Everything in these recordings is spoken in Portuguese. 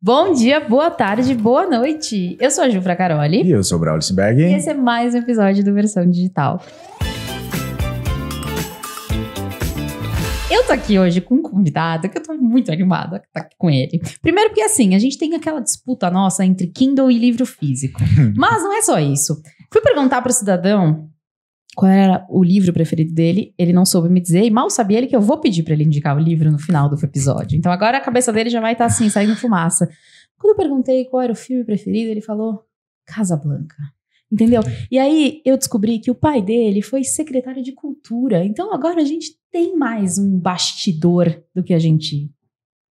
Bom dia, boa tarde, boa noite. Eu sou a Jufra Caroli. E eu sou o Braulio Simberg. E esse é mais um episódio do Versão Digital. Eu tô aqui hoje com um convidado que eu tô muito animada tá aqui com ele. Primeiro porque assim, a gente tem aquela disputa nossa entre Kindle e livro físico. Mas não é só isso. Fui perguntar para o cidadão qual era o livro preferido dele, ele não soube me dizer, e mal sabia ele que eu vou pedir para ele indicar o livro no final do episódio. Então agora a cabeça dele já vai estar tá assim, saindo fumaça. Quando eu perguntei qual era o filme preferido, ele falou Casa Blanca. Entendeu? E aí eu descobri que o pai dele foi secretário de cultura. Então agora a gente tem mais um bastidor do que a gente.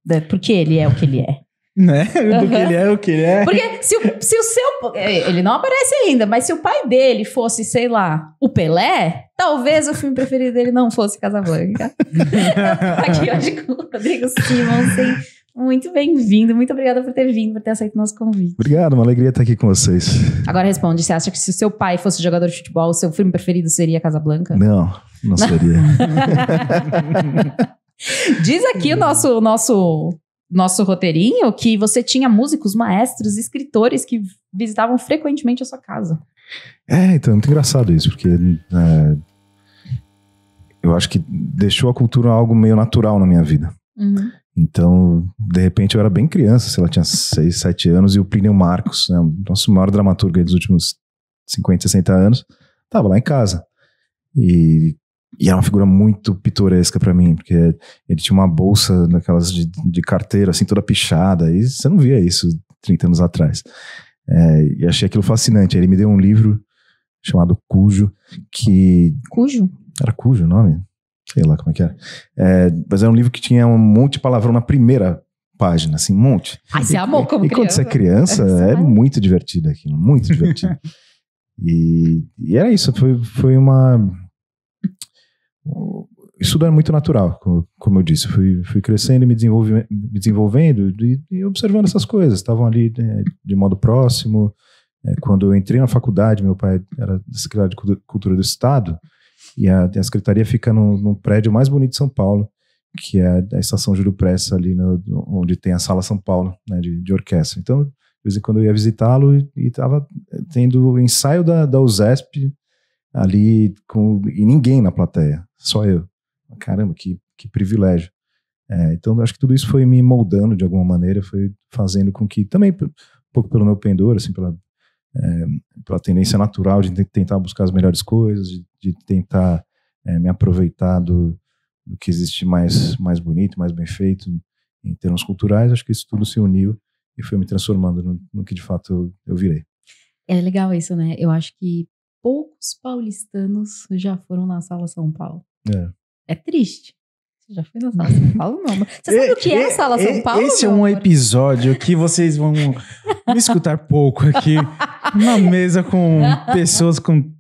Né? Porque ele é o que ele é. Né? Do uhum. que ele é, o que ele é. Porque se o, se o seu. É, ele não aparece ainda, mas se o pai dele fosse, sei lá, o Pelé, talvez o filme preferido dele não fosse Casablanca. Aqui hoje com o Rodrigo Simonsen. Muito bem-vindo, muito obrigada por ter vindo, por ter aceito o nosso convite. Obrigado, uma alegria estar aqui com vocês. Agora responde, você acha que se o seu pai fosse jogador de futebol, o seu filme preferido seria Casablanca? Não, não seria. Diz aqui o nosso, nosso nosso roteirinho que você tinha músicos, maestros, escritores que visitavam frequentemente a sua casa. É, então é muito engraçado isso, porque é, eu acho que deixou a cultura algo meio natural na minha vida. Uhum. Então, de repente, eu era bem criança, sei lá, tinha 6, 7 anos, e o Plínio Marcos, né, nosso maior dramaturgo dos últimos 50, 60 anos, estava lá em casa. E e era uma figura muito pitoresca para mim, porque ele tinha uma bolsa daquelas de, de, carteira, assim, toda pichada, e você não via isso 30 anos atrás. É, e achei aquilo fascinante. Ele me deu um livro chamado Cujo, que. Cujo? Era Cujo o nome? Sei lá como é que era. É, mas era um livro que tinha um monte de palavrão na primeira página, assim, um monte. Ah, você amou como e, E quando você é criança, é, é muito divertido aquilo, muito divertido. e, e era isso, foi, foi uma isso é muito natural, como eu disse. Fui, fui crescendo e me, desenvolve, me desenvolvendo e, e, observando essas coisas. Estavam ali né, de modo próximo. É, quando eu entrei na faculdade, meu pai era da Secretaria de Cultura do Estado e a, a secretaria fica num, prédio mais bonito de São Paulo, que é a Estação Júlio Pressa, ali no, onde tem a Sala São Paulo né, de, de, orquestra. Então, de vez em quando eu ia visitá-lo e estava tendo o ensaio da, da USESP ali com, e ninguém na plateia só eu. Caramba, que, que privilégio. É, então, acho que tudo isso foi me moldando de alguma maneira, foi fazendo com que, também um pouco pelo meu pendor, assim, pela, é, pela tendência natural de tentar buscar as melhores coisas, de, de tentar é, me aproveitar do, do que existe mais, mais bonito, mais bem feito em termos culturais, acho que isso tudo se uniu e foi me transformando no, no que de fato eu, eu virei. É legal isso, né? Eu acho que poucos paulistanos já foram na Sala São Paulo. É, é triste. Você já foi na Sala São Paulo, não? Você sabe é, o que é, é Sala São Paulo? Esse é um amor? episódio que vocês vão me escutar pouco aqui, na mesa com pessoas com.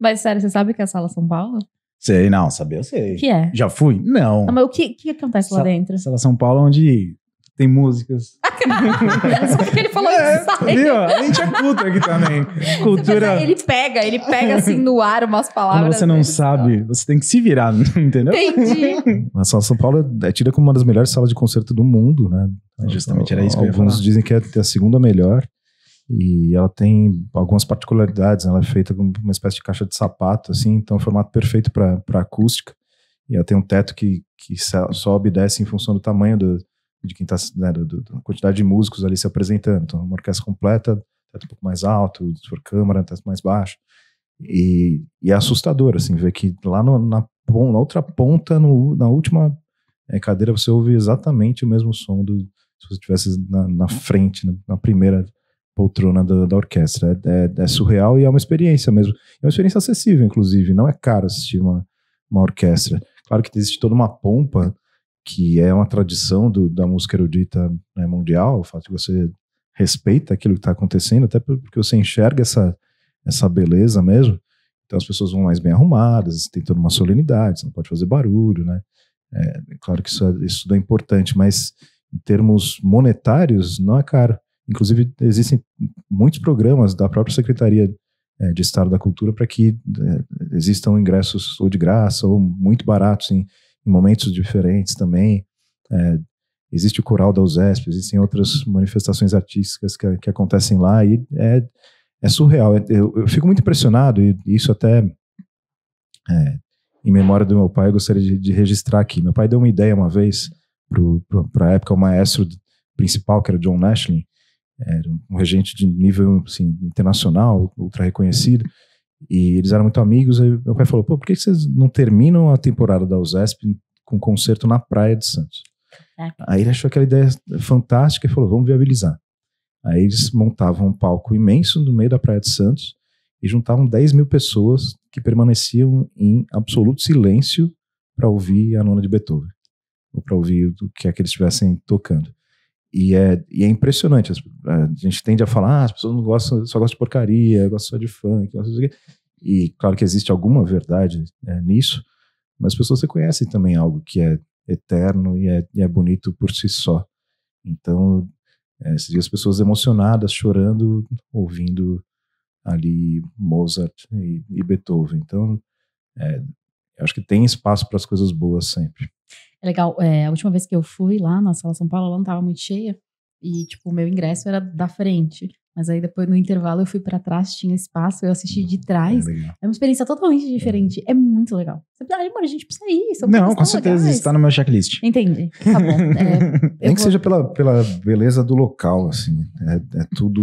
Mas sério, você sabe o que é a Sala São Paulo? Sei, não, saber eu sei. que é? Já fui? Não. Ah, mas o que, que acontece lá dentro? Sala São Paulo, é onde tem músicas. Ah, ele falou é, viu? A gente é culto aqui também. Cultura. ele pega, ele pega assim no ar umas palavras. Quando você não assim, sabe, você tem que se virar, entendeu? Entendi. A São Paulo é tida como uma das melhores salas de concerto do mundo, né? Ah, Justamente era isso que Alguns dizem que é a segunda melhor. E ela tem algumas particularidades. Né? Ela é feita como uma espécie de caixa de sapato, assim, então é um formato perfeito para acústica. E ela tem um teto que, que sobe e desce em função do tamanho do, de quem está né, da quantidade de músicos ali se apresentando. Então, uma orquestra completa, teto um pouco mais alto, se for câmara, teto mais baixo. E, e, é assustador, assim, ver que lá no, na, na, outra ponta, no, na última é, cadeira, você ouve exatamente o mesmo som do se você estivesse na, na, frente, na, na primeira poltrona da, da orquestra. É, é, é, surreal e é uma experiência mesmo. É uma experiência acessível, inclusive, não é caro assistir uma, uma orquestra. Claro que existe toda uma pompa que é uma tradição do, da música erudita né, mundial, o fato de você respeita aquilo que está acontecendo, até porque você enxerga essa, essa beleza mesmo. Então as pessoas vão mais bem arrumadas, tem toda uma solenidade, você não pode fazer barulho, né? É, é, claro que isso, é, isso tudo é importante, mas em termos monetários, não é caro. Inclusive, existem muitos programas da própria Secretaria é, de Estado da Cultura para que é, existam ingressos ou de graça ou muito baratos em, momentos diferentes também. É, existe o Coral da USESP, existem outras manifestações artísticas que, que acontecem lá e é, é surreal. É, eu, eu, fico muito impressionado e isso até é, em memória do meu pai eu gostaria de, de, registrar aqui. Meu pai deu uma ideia uma vez para a época o maestro principal que era John Nashlin, era um regente de nível assim, internacional, ultra reconhecido. E eles eram muito amigos. Aí meu pai falou: pô, por que vocês não terminam a temporada da USESP com concerto na praia de Santos? É. Aí ele achou aquela ideia fantástica e falou: vamos viabilizar. Aí eles montavam um palco imenso no meio da Praia de Santos e juntavam 10 mil pessoas que permaneciam em absoluto silêncio para ouvir a nona de Beethoven, ou para ouvir o que é que eles estivessem tocando. E é, e é impressionante. A gente tende a falar, ah, as pessoas não gostam, só gostam de porcaria, gostam só de funk. De... E claro que existe alguma verdade é, nisso, mas as pessoas reconhecem também algo que é eterno e é, e é bonito por si só. Então, é, as pessoas emocionadas, chorando, ouvindo ali Mozart e, e Beethoven. Então, é, acho que tem espaço para as coisas boas sempre. É legal, é, a última vez que eu fui lá na Sala São Paulo, ela não tava muito cheia. E, tipo, o meu ingresso era da frente. Mas aí depois, no intervalo, eu fui para trás, tinha espaço, eu assisti de é trás. É, é uma experiência totalmente é. diferente. É, é muito legal. Você ah, amor, a gente precisa ir. É não, com certeza, legais. está no meu checklist. Entendi. Tá bom. É, Nem que seja pela, pela beleza do local, assim. É, tudo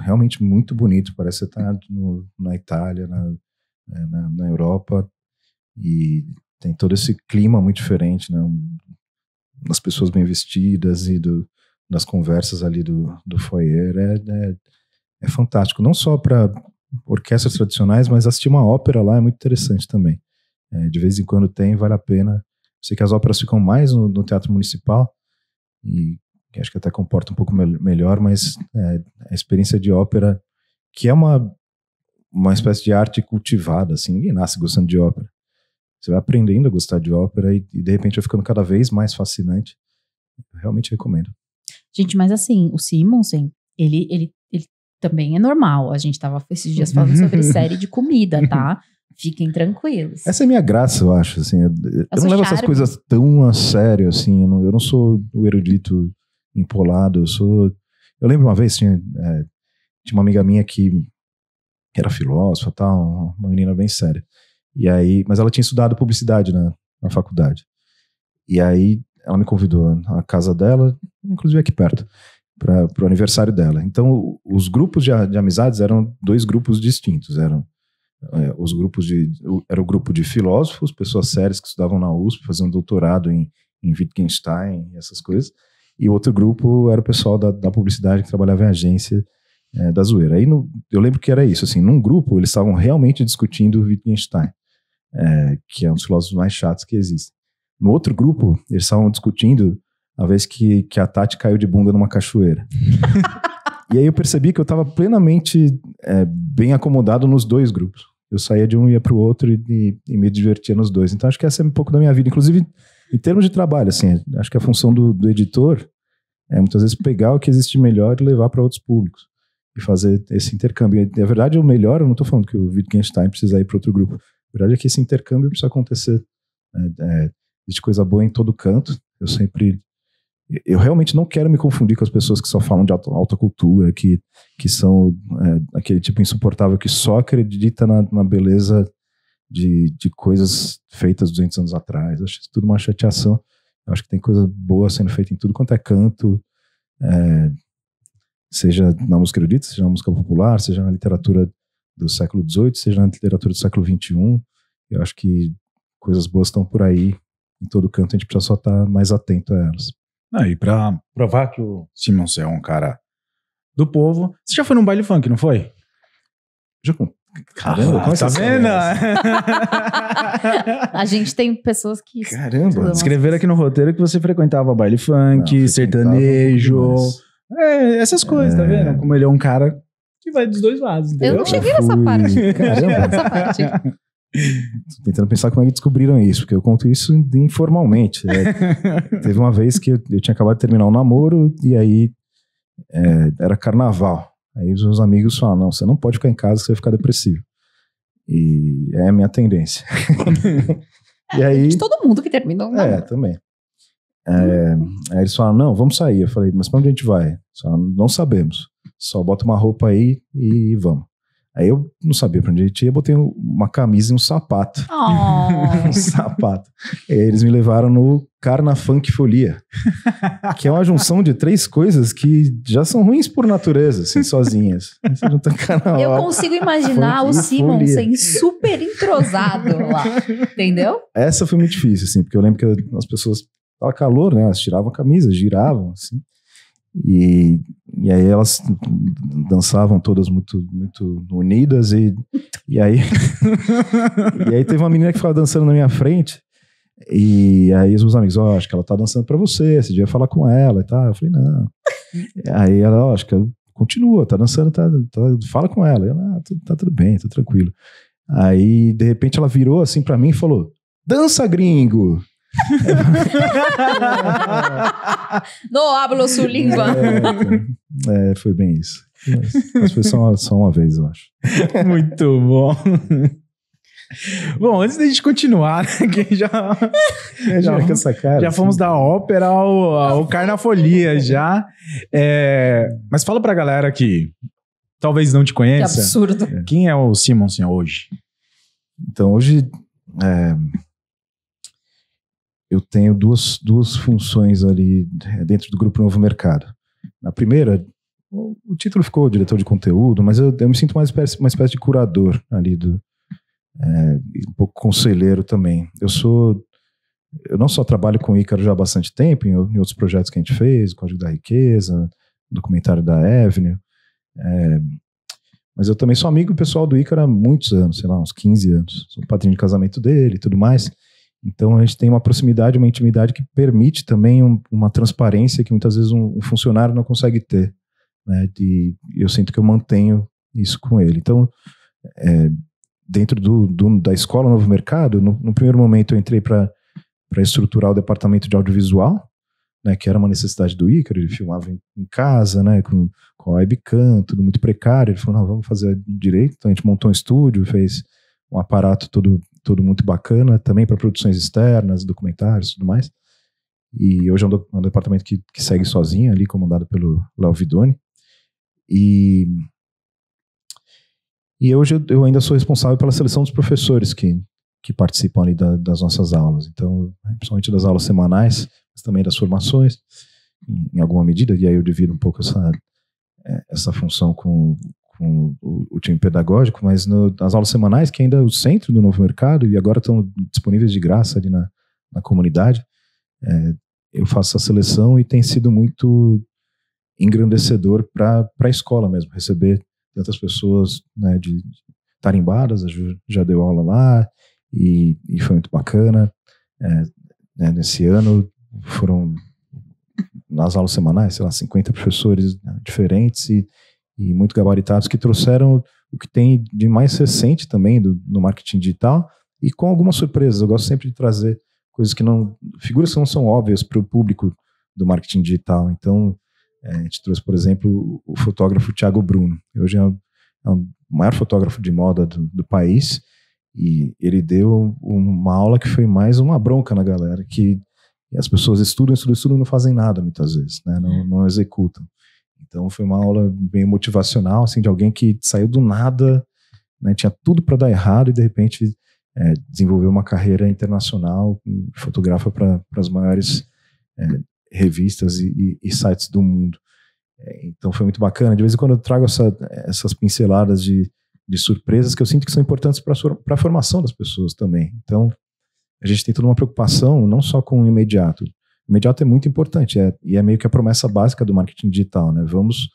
realmente muito bonito. Parece que você tá no, na Itália, na, na, na Europa. E tem todo esse clima muito diferente, né? Das pessoas bem vestidas e do, das conversas ali do, do foyer. É, é, é fantástico. Não só para orquestras tradicionais, mas assistir uma ópera lá é muito interessante também. É, de vez em quando tem, vale a pena. Sei que as óperas ficam mais no, no Teatro Municipal e acho que até comporta um pouco me melhor, mas é, a experiência de ópera, que é uma, uma espécie de arte cultivada, assim, ninguém nasce gostando de ópera. Você vai aprendendo a gostar de ópera e, e de repente vai ficando cada vez mais fascinante. Eu realmente recomendo. Gente, mas assim, o Simonsen, ele, ele, ele também é normal. A gente tava esses dias falando sobre série de comida, tá? Fiquem tranquilos. Essa é a minha graça, eu acho. Assim, é, eu, é eu, eu não levo charme. essas coisas tão a sério, assim. Eu não, eu não sou o erudito empolado, eu sou... Eu lembro uma vez, tinha, é, tinha uma amiga minha que era filósofa tal, uma menina bem séria. E aí, mas ela tinha estudado publicidade na, né, na faculdade. E aí ela me convidou à casa dela, inclusive aqui perto, para o aniversário dela. Então, os grupos de, de, amizades eram dois grupos distintos. Eram é, os grupos de era o grupo de filósofos, pessoas sérias que estudavam na USP, faziam doutorado em, em Wittgenstein, essas coisas. E o outro grupo era o pessoal da, da publicidade que trabalhava em agência é, da zoeira. Aí no, eu lembro que era isso. Assim, num grupo eles estavam realmente discutindo Wittgenstein é, que é um dos filósofos mais chatos que existe. No outro grupo, eles estavam discutindo a vez que, que a Tati caiu de bunda numa cachoeira. e aí eu percebi que eu estava plenamente é, bem acomodado nos dois grupos. Eu saía de um, e ia para o outro e, e, e, me divertia nos dois. Então acho que essa é um pouco da minha vida. Inclusive, em termos de trabalho, assim, acho que a função do, do editor é muitas vezes pegar o que existe melhor e levar para outros públicos e fazer esse intercâmbio. E, na verdade, o melhor, eu não estou falando que o Wittgenstein precisa ir para outro grupo, a verdade é que esse intercâmbio precisa acontecer. de né, É, existe coisa boa em todo canto. Eu sempre. Eu realmente não quero me confundir com as pessoas que só falam de alta, alta cultura, que, que são é, aquele tipo insuportável que só acredita na, na beleza de, de coisas feitas 200 anos atrás. Eu acho isso tudo uma chateação. Eu acho que tem coisa boa sendo feita em tudo quanto é canto, é, seja na música erudita, seja na música popular, seja na literatura do século XVIII, seja na literatura do século XXI. Eu acho que coisas boas estão por aí, em todo canto, a gente precisa só estar tá mais atento a elas. Ah, e para provar que o Simon é um cara do povo, você já foi num baile funk, não foi? Já Caramba, ah, tá vendo? a gente tem pessoas que. Caramba! Escreveram aqui no roteiro que você frequentava baile funk, não, sertanejo. Um é, essas coisas, tá é... tá vendo? Como ele é um cara que vai dos dois lados. Entendeu? Eu não cheguei eu nessa parte. Caramba. parte. Tô tentando pensar como é que descobriram isso, porque eu conto isso informalmente. É, teve uma vez que eu, eu, tinha acabado de terminar um namoro e aí é, era carnaval. Aí os meus amigos falaram: não, você não pode ficar em casa, você vai ficar depressivo. E é a minha tendência. e é, aí, De todo mundo que termina um é, namoro. É, também. É, aí eles falaram: não, vamos sair. Eu falei: mas pra onde a gente vai? Só não sabemos. Só bota uma roupa aí e vamos. Aí eu não sabia pra onde a gente ia, botei uma camisa e um sapato. Oh. um sapato. E Eles me levaram no Carna Funk Folia, que é uma junção de três coisas que já são ruins por natureza, assim, sozinhas. Você junta tá carnaval, eu consigo imaginar o Simon sendo super entrosado lá, entendeu? Essa foi muito difícil, assim, porque eu lembro que as pessoas, tava calor, né, elas tiravam a camisa, giravam, assim. E, e aí elas dançavam todas muito, muito unidas e, e aí e aí teve uma menina que ficava dançando na minha frente e aí os meus amigos, ó, oh, acho que ela tá dançando para você, você devia falar com ela e tal. Eu falei, não. aí ela, ó, oh, acho que continua, tá dançando, tá, tá fala com ela. E ela, ah, tá tudo bem, tá tranquilo. Aí, de repente, ela virou assim para mim e falou, dança gringo! Não hablo sua língua. É, é, foi bem isso. Mas, mas foi só uma, só uma vez, eu acho. Muito bom. Bom, antes da gente continuar, né, que já, é, já, já, essa cara, já assim. fomos da ópera ao, ao Carnafolia já. É, mas fala pra galera que talvez não te conheça. Que absurdo. Quem é o Simonsen hoje? Então, hoje é, eu tenho duas, duas funções ali é, dentro do Grupo Novo Mercado. Na primeira, o, título ficou diretor de conteúdo, mas eu, eu me sinto mais espécie, uma espécie de curador ali do. É, um pouco conselheiro também. Eu sou. Eu não só trabalho com o Ícaro já há bastante tempo, em, em outros projetos que a gente fez, Código da Riqueza, documentário da Avenue, é, mas eu também sou amigo pessoal do Ícaro há muitos anos, sei lá, uns 15 anos. Sou padrinho de casamento dele e tudo mais. Então a gente tem uma proximidade, uma intimidade que permite também um, uma transparência que muitas vezes um, um funcionário não consegue ter. Né? E eu sinto que eu mantenho isso com ele. Então, é, dentro do, do, da escola Novo Mercado, no, no primeiro momento eu entrei para estruturar o departamento de audiovisual, né, que era uma necessidade do Ícaro, ele filmava em, em casa, né, com, com a webcam, tudo muito precário. Ele falou: não, vamos fazer direito. Então a gente montou um estúdio, fez um aparato todo tudo muito bacana, também para produções externas, documentários e tudo mais. E hoje é um, do, é um departamento que, que, segue sozinho ali, comandado pelo Léo Vidoni. E, e hoje eu, eu, ainda sou responsável pela seleção dos professores que, que participam ali da, das nossas aulas. Então, né, principalmente das aulas semanais, mas também das formações, em, em alguma medida, e aí eu divido um pouco essa, é, essa função com, com o, o time pedagógico, mas no, nas aulas semanais, que ainda é o centro do novo mercado, e agora estão disponíveis de graça ali na, na comunidade, é, eu faço a seleção e tem sido muito engrandecedor para a escola mesmo, receber tantas pessoas né, de, de tarimbadas, a Ju já deu aula lá, e, e foi muito bacana. É, né, nesse ano foram nas aulas semanais, sei lá, 50 professores né, diferentes e e muito gabaritados que trouxeram o que tem de mais recente também do, no marketing digital e com algumas surpresas. Eu gosto sempre de trazer coisas que não. figuras que não são óbvias para o público do marketing digital. Então, é, a gente trouxe, por exemplo, o fotógrafo Thiago Bruno. Hoje é, o, é o maior fotógrafo de moda do, do país e ele deu uma aula que foi mais uma bronca na galera, que as pessoas estudam, estudam, estudam e não fazem nada muitas vezes, né? não, uhum. não executam. Então foi uma aula bem motivacional, assim, de alguém que saiu do nada, né, tinha tudo para dar errado e de repente é, desenvolveu uma carreira internacional, fotografa para as maiores é, revistas e, e, sites do mundo. É, então foi muito bacana. De vez em quando eu trago essa, essas pinceladas de, de surpresas que eu sinto que são importantes para a formação das pessoas também. Então a gente tem toda uma preocupação, não só com o imediato, Imediato é muito importante, é, e é meio que a promessa básica do marketing digital, né? Vamos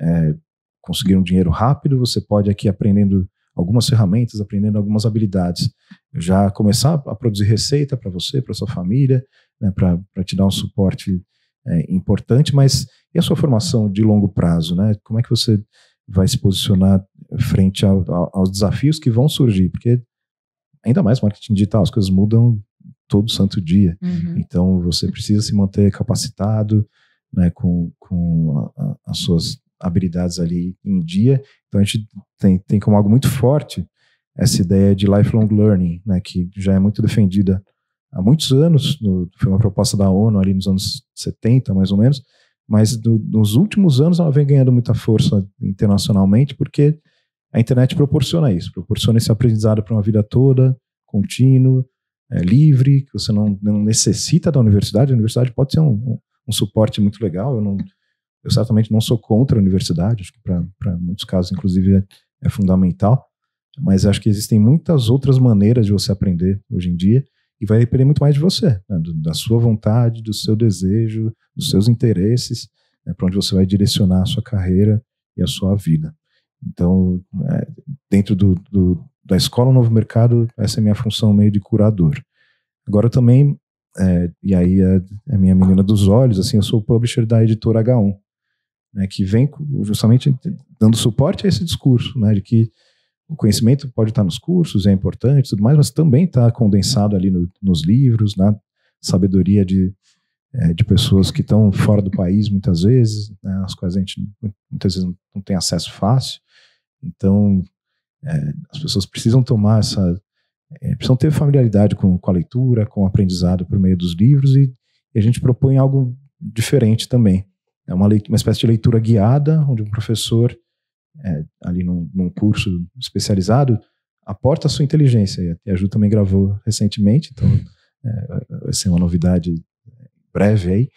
é, conseguir um dinheiro rápido, você pode aqui aprendendo algumas ferramentas, aprendendo algumas habilidades, já começar a produzir receita para você, para sua família, né, para te dar um suporte é, importante, mas e a sua formação de longo prazo, né? Como é que você vai se posicionar frente ao, ao, aos desafios que vão surgir? Porque ainda mais marketing digital, as coisas mudam todo santo dia. Uhum. Então você precisa se manter capacitado, né, com, com a, a, as suas habilidades ali em dia. Então a gente tem, tem como algo muito forte essa ideia de lifelong learning, né, que já é muito defendida há muitos anos, no, foi uma proposta da ONU ali nos anos 70, mais ou menos, mas do, nos últimos anos ela vem ganhando muita força internacionalmente porque a internet proporciona isso, proporciona esse aprendizado para uma vida toda, contínuo, é, livre, que você não, não, necessita da universidade. A universidade pode ser um, um, um suporte muito legal. Eu, não, eu, certamente não sou contra a universidade, acho que para muitos casos, inclusive, é, é fundamental. Mas acho que existem muitas outras maneiras de você aprender hoje em dia e vai depender muito mais de você, né? da sua vontade, do seu desejo, dos seus interesses, né? para onde você vai direcionar a sua carreira e a sua vida. Então, é, dentro do, do, da Escola Novo Mercado, essa é minha função meio de curador. Agora também, é, e aí a, é, a, é minha menina dos olhos, assim, eu sou publisher da editora H1, né, que vem justamente dando suporte a esse discurso, né, de que o conhecimento pode estar nos cursos, é importante tudo mais, mas também está condensado ali no, nos livros, na sabedoria de, é, de pessoas que estão fora do país muitas vezes, né, às quais a gente muitas vezes não tem acesso fácil. Então, é, as pessoas precisam tomar essa. É, precisam ter familiaridade com, com a leitura, com o aprendizado por meio dos livros, e, e a gente propõe algo diferente também. É uma, leitura, uma espécie de leitura guiada, onde um professor, é, ali num, num, curso especializado, aporta a sua inteligência. E a, a Ju também gravou recentemente, então é, vai ser uma novidade breve aí,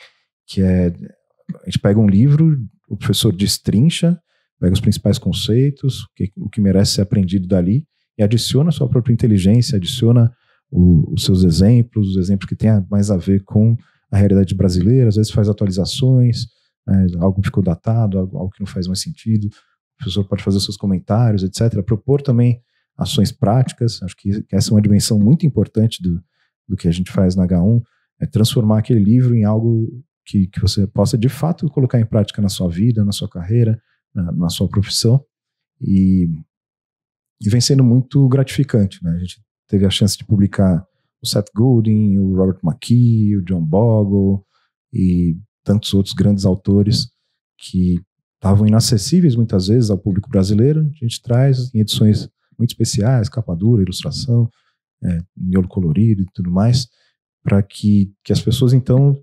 que é a gente pega um livro, o professor destrincha pega os principais conceitos, o que, o que merece ser aprendido dali, e adiciona a sua própria inteligência, adiciona o, os seus exemplos, os exemplos que tenha mais a ver com a realidade brasileira, às vezes faz atualizações, né, algo ficou datado, algo, algo, que não faz mais sentido, o professor pode fazer seus comentários, etc. Propor também ações práticas, acho que, que essa é uma dimensão muito importante do, do que a gente faz na H1, é transformar aquele livro em algo que, que você possa de fato colocar em prática na sua vida, na sua carreira, na, na sua profissão e, e, vem sendo muito gratificante. Né? A gente teve a chance de publicar o Seth Godin, o Robert McKee, o John Bogle e tantos outros grandes autores que estavam inacessíveis muitas vezes ao público brasileiro. A gente traz em edições muito especiais, capa dura, ilustração, é, miolo colorido e tudo mais, para que, que as pessoas então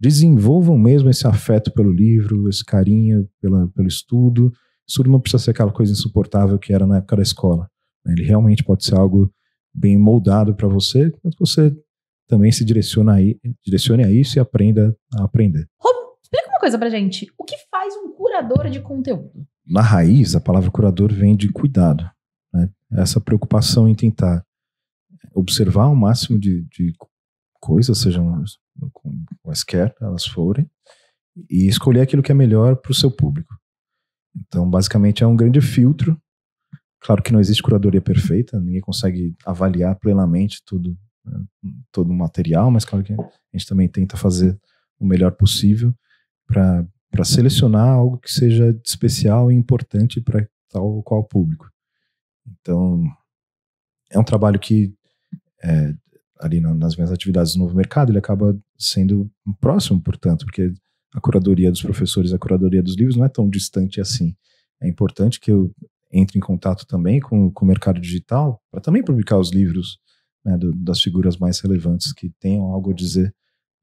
desenvolvam mesmo esse afeto pelo livro, esse carinho pela, pelo estudo. Isso não precisa ser aquela coisa insuportável que era na época da escola. Né? Ele realmente pode ser algo bem moldado para você, tanto que você também se direciona aí, direcione a isso e aprenda a aprender. Rob, explica uma coisa pra gente. O que faz um curador de conteúdo? Na raiz, a palavra curador vem de cuidado. Né? Essa preocupação em tentar observar o máximo de, de coisas, sejam quaisquer elas forem, e escolher aquilo que é melhor para o seu público. Então, basicamente, é um grande filtro. Claro que não existe curadoria perfeita, ninguém consegue avaliar plenamente tudo, né, todo o material, mas claro que a gente também tenta fazer o melhor possível para selecionar algo que seja especial e importante para tal ou qual público. Então, é um trabalho que é, ali na, nas minhas atividades no novo mercado, ele acaba sendo próximo, portanto, porque a curadoria dos professores, a curadoria dos livros não é tão distante assim. É importante que eu entre em contato também com, com o mercado digital para também publicar os livros né, do, das figuras mais relevantes que tenham algo a dizer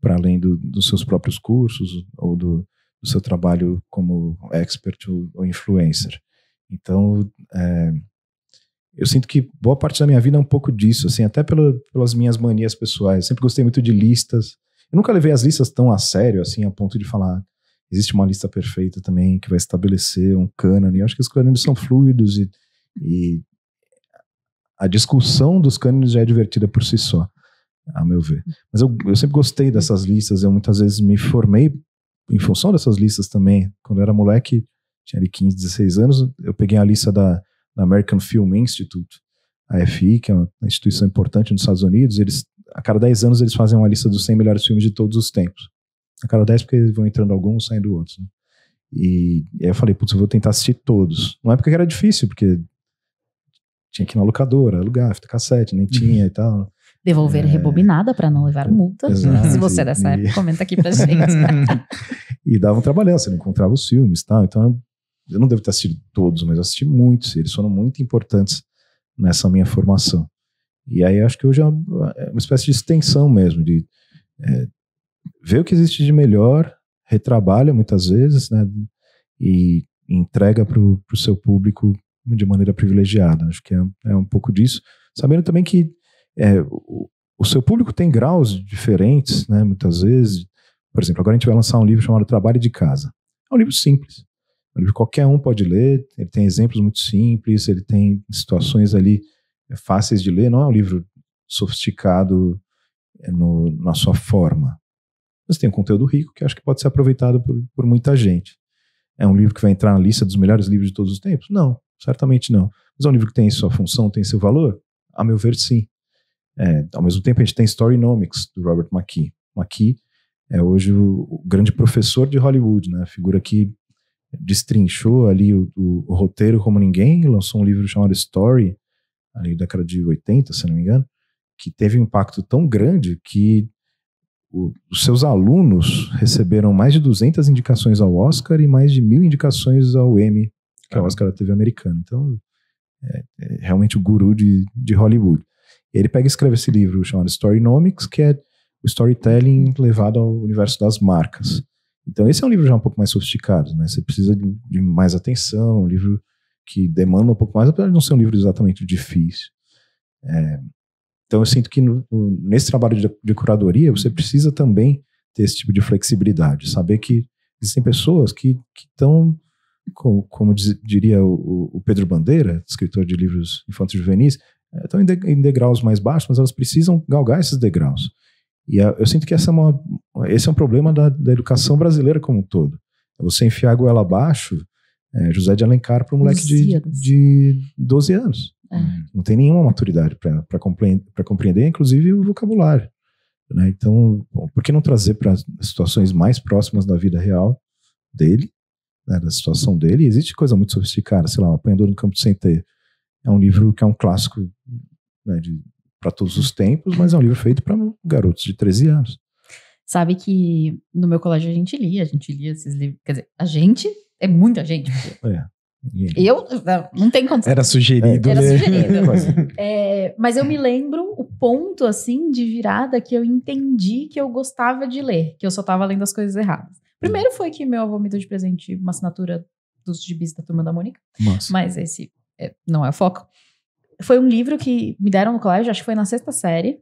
para além do, dos seus próprios cursos ou do, do seu trabalho como expert ou, ou influencer. Então, é, eu sinto que boa parte da minha vida é um pouco disso, assim, até pelo, pelas minhas manias pessoais. Eu sempre gostei muito de listas. Eu nunca levei as listas tão a sério, assim, a ponto de falar existe uma lista perfeita também que vai estabelecer um cânone. Eu acho que os cânones são fluidos e, e a discussão dos cânones já é divertida por si só, a meu ver. Mas eu, eu sempre gostei dessas listas, eu muitas vezes me formei em função dessas listas também. Quando eu era moleque, tinha ali 15, 16 anos, eu peguei a lista da na American Film Institute, a FI, que é uma instituição importante nos Estados Unidos, eles a cada 10 anos eles fazem uma lista dos 100 melhores filmes de todos os tempos. A cada 10 porque eles vão entrando alguns, saindo outros. Né? E, e, aí eu falei, putz, eu vou tentar assistir todos. Não é porque era difícil, porque tinha que ir na locadora, alugar, fita cassete, nem tinha e tal. Devolver é... rebobinada para não levar multa. Exato, Se você é dessa e... época, comenta aqui pra gente. e dava um trabalhão, você não encontrava os filmes e tal. Então eu não devo ter assistido todos, mas assisti muitos, eles foram muito importantes nessa minha formação. E aí acho que hoje é uma, é uma espécie de extensão mesmo, de é, ver o que existe de melhor, retrabalha muitas vezes, né, e entrega para o seu público de maneira privilegiada. Acho que é, é um pouco disso. Sabendo também que é, o, o seu público tem graus diferentes, né, muitas vezes. Por exemplo, agora a gente vai lançar um livro chamado Trabalho de Casa. É um livro simples qualquer um pode ler, ele tem exemplos muito simples, ele tem situações ali é, fáceis de ler, não é um livro sofisticado é, no, na sua forma. Mas tem um conteúdo rico que acho que pode ser aproveitado por, por muita gente. É um livro que vai entrar na lista dos melhores livros de todos os tempos? Não, certamente não. Mas é um livro que tem sua função, tem seu valor? A meu ver, sim. É, ao mesmo tempo, a gente tem Storynomics, do Robert McKee. McKee é hoje o, o grande professor de Hollywood, né? figura que destrinchou ali o, o, o roteiro como ninguém, lançou um livro chamado Story, ali da década de 80, se não me engano, que teve um impacto tão grande que o, os seus alunos receberam mais de 200 indicações ao Oscar e mais de mil indicações ao Emmy, que é o Oscar da TV americana. Então, é, é realmente o guru de, de Hollywood. Ele pega e escreve esse livro chamado Storynomics, que é o storytelling levado ao universo das marcas. Então, esse é um livro já um pouco mais sofisticado, né? Você precisa de, de mais atenção, um livro que demanda um pouco mais, apesar de não ser um livro exatamente difícil. É, então, eu sinto que no, no, nesse trabalho de, de, curadoria, você precisa também ter esse tipo de flexibilidade, saber que existem pessoas que estão, como, como diz, diria o, o, Pedro Bandeira, escritor de livros infantos juvenis, estão é, em, de, em degraus mais baixos, mas elas precisam galgar esses degraus. E eu sinto que essa é uma, esse é um problema da, da educação brasileira como um todo. É você enfiar a goela abaixo, é, José de Alencar para um moleque de, de 12 anos. É. Uhum. Não tem nenhuma maturidade para compreender, compreender, inclusive o vocabulário. Né? Então, bom, por que não trazer para situações mais próximas da vida real dele, né, da situação dele? E existe coisa muito sofisticada, sei lá, um Apanhador no Campo de Centeio. É um livro que é um clássico né, de para todos os tempos, mas é um livro feito para garotos de 13 anos. Sabe que no meu colégio a gente lia, a gente lia esses livros. Quer dizer, a gente é muita gente. É. Eu não, não tem condição. Era sugerido. É, era né? sugerido. É. é, mas eu me lembro o ponto assim de virada que eu entendi que eu gostava de ler, que eu só estava lendo as coisas erradas. Primeiro foi que meu avô me deu de presente uma assinatura dos gibis da Turma da Mônica. Nossa. Mas esse é, não é o foco foi um livro que me deram no colégio, acho que foi na sexta série,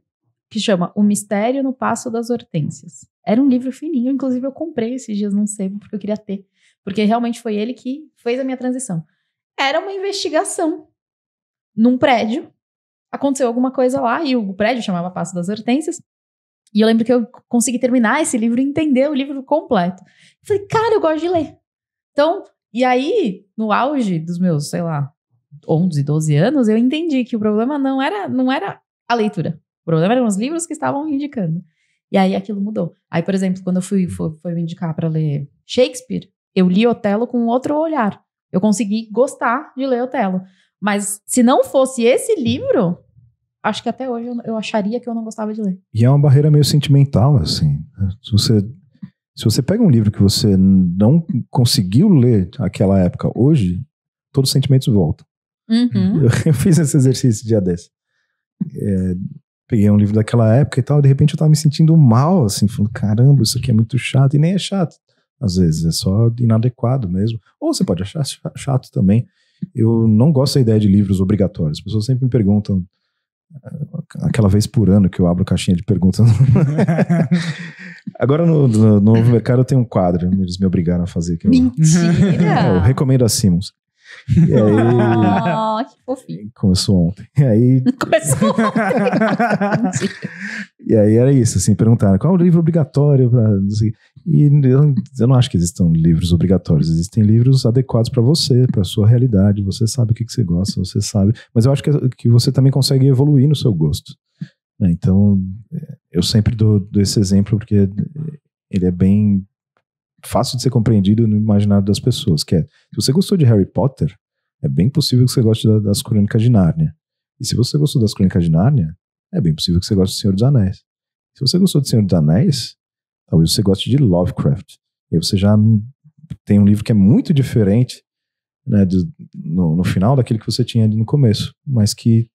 que chama O Mistério no Passo das Hortênsias. Era um livro fininho, inclusive eu comprei esses dias não sei, porque eu queria ter, porque realmente foi ele que fez a minha transição. Era uma investigação num prédio. Aconteceu alguma coisa lá e o prédio chamava Passo das Hortênsias. E eu lembro que eu consegui terminar esse livro e entender o livro completo. falei, cara, eu gosto de ler. Então, e aí, no auge dos meus, sei lá, 11, 12 anos, eu entendi que o problema não era, não era a leitura. O problema eram os livros que estavam indicando. E aí aquilo mudou. Aí, por exemplo, quando eu fui, fui me indicar para ler Shakespeare, eu li Otelo com outro olhar. Eu consegui gostar de ler Otelo. Mas se não fosse esse livro, acho que até hoje eu, eu acharia que eu não gostava de ler. E é uma barreira meio sentimental, assim. Né? Se você, se você pega um livro que você não conseguiu ler naquela época, hoje, todos os sentimentos voltam. Uhum. Eu, eu, fiz esse exercício dia 10. É, peguei um livro daquela época e tal, e de repente eu tava me sentindo mal, assim, falando, caramba, isso aqui é muito chato, e nem é chato. Às vezes é só inadequado mesmo. Ou você pode achar chato também. Eu não gosto da ideia de livros obrigatórios. As pessoas sempre me perguntam, ah, aquela vez por ano que eu abro caixinha de perguntas. Agora no, no, no, novo mercado eu tenho um quadro, eles me obrigaram a fazer. Que eu, Mentira! É, eu recomendo a Simmons. E aí. Oh, que fofinho. Começou ontem. E aí. Começou ontem. e aí era isso, assim, perguntaram qual é o livro obrigatório para. E eu, eu, não acho que existam livros obrigatórios, existem livros adequados para você, para sua realidade. Você sabe o que, que você gosta, você sabe. Mas eu acho que, que você também consegue evoluir no seu gosto. Né? Então, eu sempre dou, dou esse exemplo porque ele é bem fácil de ser compreendido no imaginário das pessoas, que é, se você gostou de Harry Potter, é bem possível que você goste da, das Crônicas de Nárnia. E se você gostou das Crônicas de Nárnia, é bem possível que você goste do Senhor dos Anéis. Se você gostou do Senhor dos Anéis, talvez você goste de Lovecraft. E aí você já tem um livro que é muito diferente né, do, no, no, final daquele que você tinha ali no começo, mas que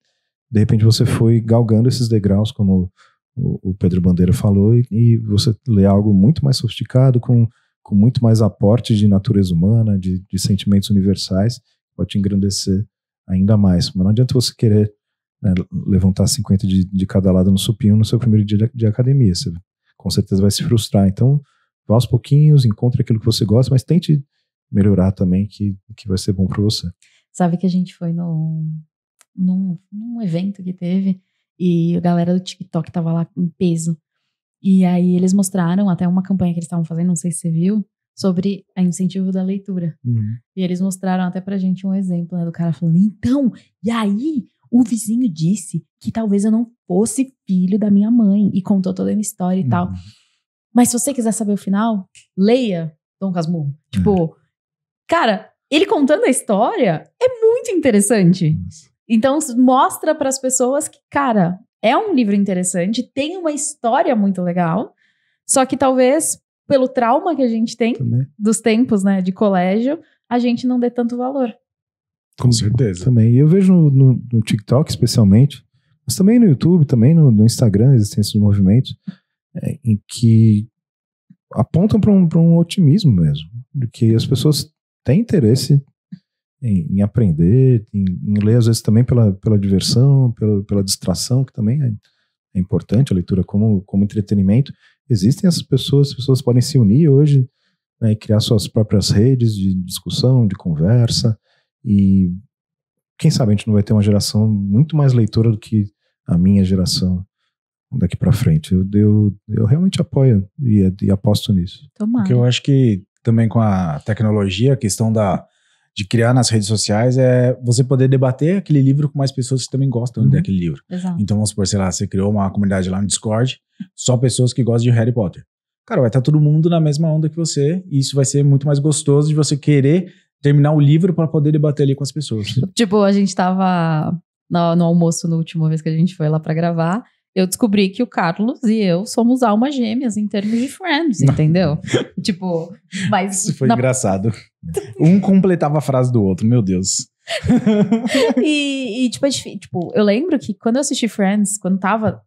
de repente você foi galgando esses degraus, como o, o Pedro Bandeira falou, e, e, você lê algo muito mais sofisticado, com com muito mais aporte de natureza humana, de, de sentimentos universais, pode te engrandecer ainda mais. Mas não adianta você querer né, levantar 50 de, de cada lado no supino no seu primeiro dia de, de academia. Você com certeza vai se frustrar. Então, vá aos pouquinhos, encontre aquilo que você gosta, mas tente melhorar também, que, que vai ser bom para você. Sabe que a gente foi no, num, num evento que teve e a galera do TikTok tava lá em peso. E aí eles mostraram até uma campanha que eles estavam fazendo, não sei se você viu, sobre o incentivo da leitura. Uhum. E eles mostraram até pra gente um exemplo, né, do cara falando, então, e aí o vizinho disse que talvez eu não fosse filho da minha mãe e contou toda a minha história e uhum. tal. Mas se você quiser saber o final, leia Dom Casmurro. Tipo, uhum. cara, ele contando a história é muito interessante. Então mostra para as pessoas que, cara, é um livro interessante, tem uma história muito legal, só que talvez pelo trauma que a gente tem Também. dos tempos, né, de colégio, a gente não dê tanto valor. Com certeza. Também. E eu vejo no, no, no, TikTok, especialmente, mas também no YouTube, também no, no Instagram, a existência movimentos, é, em que apontam para um, um, otimismo mesmo, de que as pessoas têm interesse em, em aprender, em, em, ler às vezes também pela, pela diversão, pela, pela distração, que também é, é, importante a leitura como, como entretenimento. Existem essas pessoas, as pessoas podem se unir hoje né, e criar suas próprias redes de discussão, de conversa, e quem sabe a gente não vai ter uma geração muito mais leitora do que a minha geração daqui para frente. Eu, eu, eu realmente apoio e, e aposto nisso. Tomara. Porque eu acho que também com a tecnologia, a questão da de criar nas redes sociais é você poder debater aquele livro com mais pessoas que também gostam uhum. daquele livro. Exato. Então, vamos supor, sei lá, você criou uma comunidade lá no Discord, só pessoas que gostam de Harry Potter. Cara, vai estar tá todo mundo na mesma onda que você, e isso vai ser muito mais gostoso de você querer terminar o livro para poder debater ali com as pessoas. Tipo, a gente tava no, no almoço na última vez que a gente foi lá para gravar, eu descobri que o Carlos e eu somos almas gêmeas em termos de Friends, entendeu? tipo, mas. Isso foi na... engraçado. Um completava a frase do outro, meu Deus. e, e tipo, é tipo, eu lembro que quando eu assisti Friends, quando tava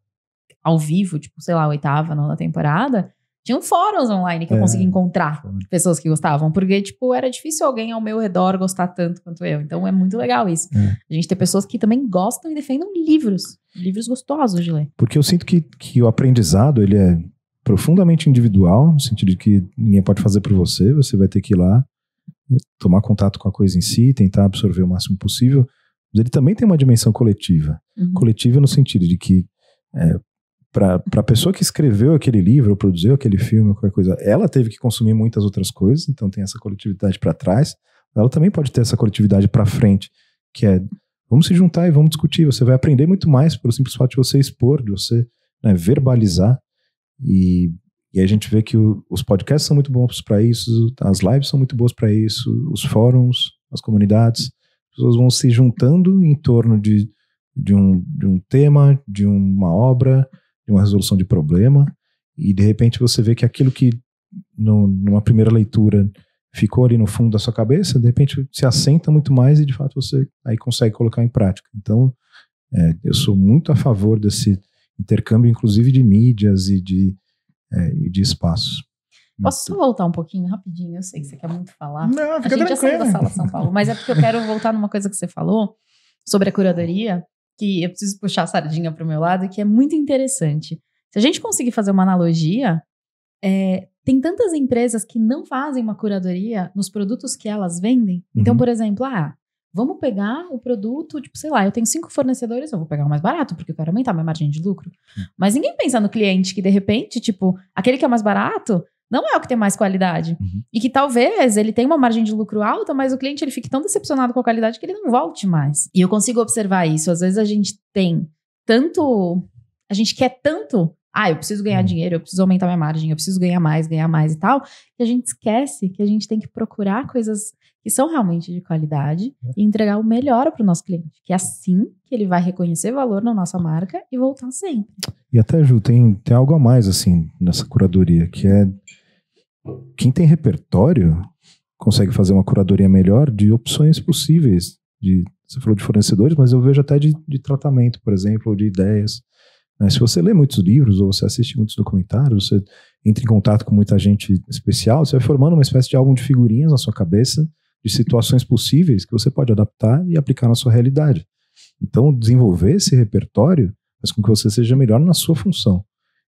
ao vivo, tipo, sei lá, oitava, nona temporada, tinham fóruns online que eu conseguia é. consegui encontrar pessoas que gostavam, porque, tipo, era difícil alguém ao meu redor gostar tanto quanto eu. Então é muito legal isso. É. A gente ter pessoas que também gostam e defendem livros, livros gostosos de ler. Porque eu sinto que, que o aprendizado, ele é profundamente individual, no sentido de que ninguém pode fazer por você, você vai ter que ir lá né, tomar contato com a coisa em si, tentar absorver o máximo possível, mas ele também tem uma dimensão coletiva. Uhum. Coletiva no sentido de que é, para a pessoa que escreveu aquele livro, produziu aquele filme, qualquer coisa, ela teve que consumir muitas outras coisas, então tem essa coletividade para trás. Ela também pode ter essa coletividade para frente, que é vamos se juntar e vamos discutir. Você vai aprender muito mais pelo simples fato de você expor, de você né, verbalizar. E, e a gente vê que o, os podcasts são muito bons para isso, as lives são muito boas para isso, os fóruns, as comunidades. As pessoas vão se juntando em torno de, de, um, de um tema, de uma obra de uma resolução de problema, e de repente você vê que aquilo que no, numa primeira leitura ficou ali no fundo da sua cabeça, de repente se assenta muito mais e de fato você aí consegue colocar em prática. Então, é, eu sou muito a favor desse intercâmbio, inclusive de mídias e de, é, e de espaços. Posso voltar um pouquinho rapidinho? Eu sei que você quer muito falar. Não, fica a gente tranquilo. já saiu da sala São Paulo, mas é porque eu quero voltar numa coisa que você falou sobre a curadoria que eu preciso puxar a sardinha para o meu lado, que é muito interessante. Se a gente conseguir fazer uma analogia, é, tem tantas empresas que não fazem uma curadoria nos produtos que elas vendem. Então, uhum. Então, por exemplo, ah, vamos pegar o produto, tipo, sei lá, eu tenho cinco fornecedores, eu vou pegar o mais barato, porque eu quero aumentar minha margem de lucro. Uhum. Mas ninguém pensa no cliente que, de repente, tipo, aquele que é mais barato, não é o que tem mais qualidade. Uhum. E que talvez ele tenha uma margem de lucro alta, mas o cliente ele fique tão decepcionado com a qualidade que ele não volte mais. E eu consigo observar isso. Às vezes a gente tem tanto. A gente quer tanto. Ah, eu preciso ganhar uhum. dinheiro, eu preciso aumentar minha margem, eu preciso ganhar mais, ganhar mais e tal. que a gente esquece que a gente tem que procurar coisas que são realmente de qualidade uhum. e entregar o melhor para o nosso cliente. Que é assim que ele vai reconhecer valor na nossa marca e voltar sempre. E até, Ju, tem, tem algo a mais, assim, nessa curadoria, que é quem tem repertório consegue fazer uma curadoria melhor de opções possíveis. De, você falou de fornecedores, mas eu vejo até de, de tratamento, por exemplo, ou de ideias. Né? Se você lê muitos livros ou você assiste muitos documentários, você entra em contato com muita gente especial, você vai formando uma espécie de álbum de figurinhas na sua cabeça de situações possíveis que você pode adaptar e aplicar na sua realidade. Então, desenvolver esse repertório faz com que você seja melhor na sua função.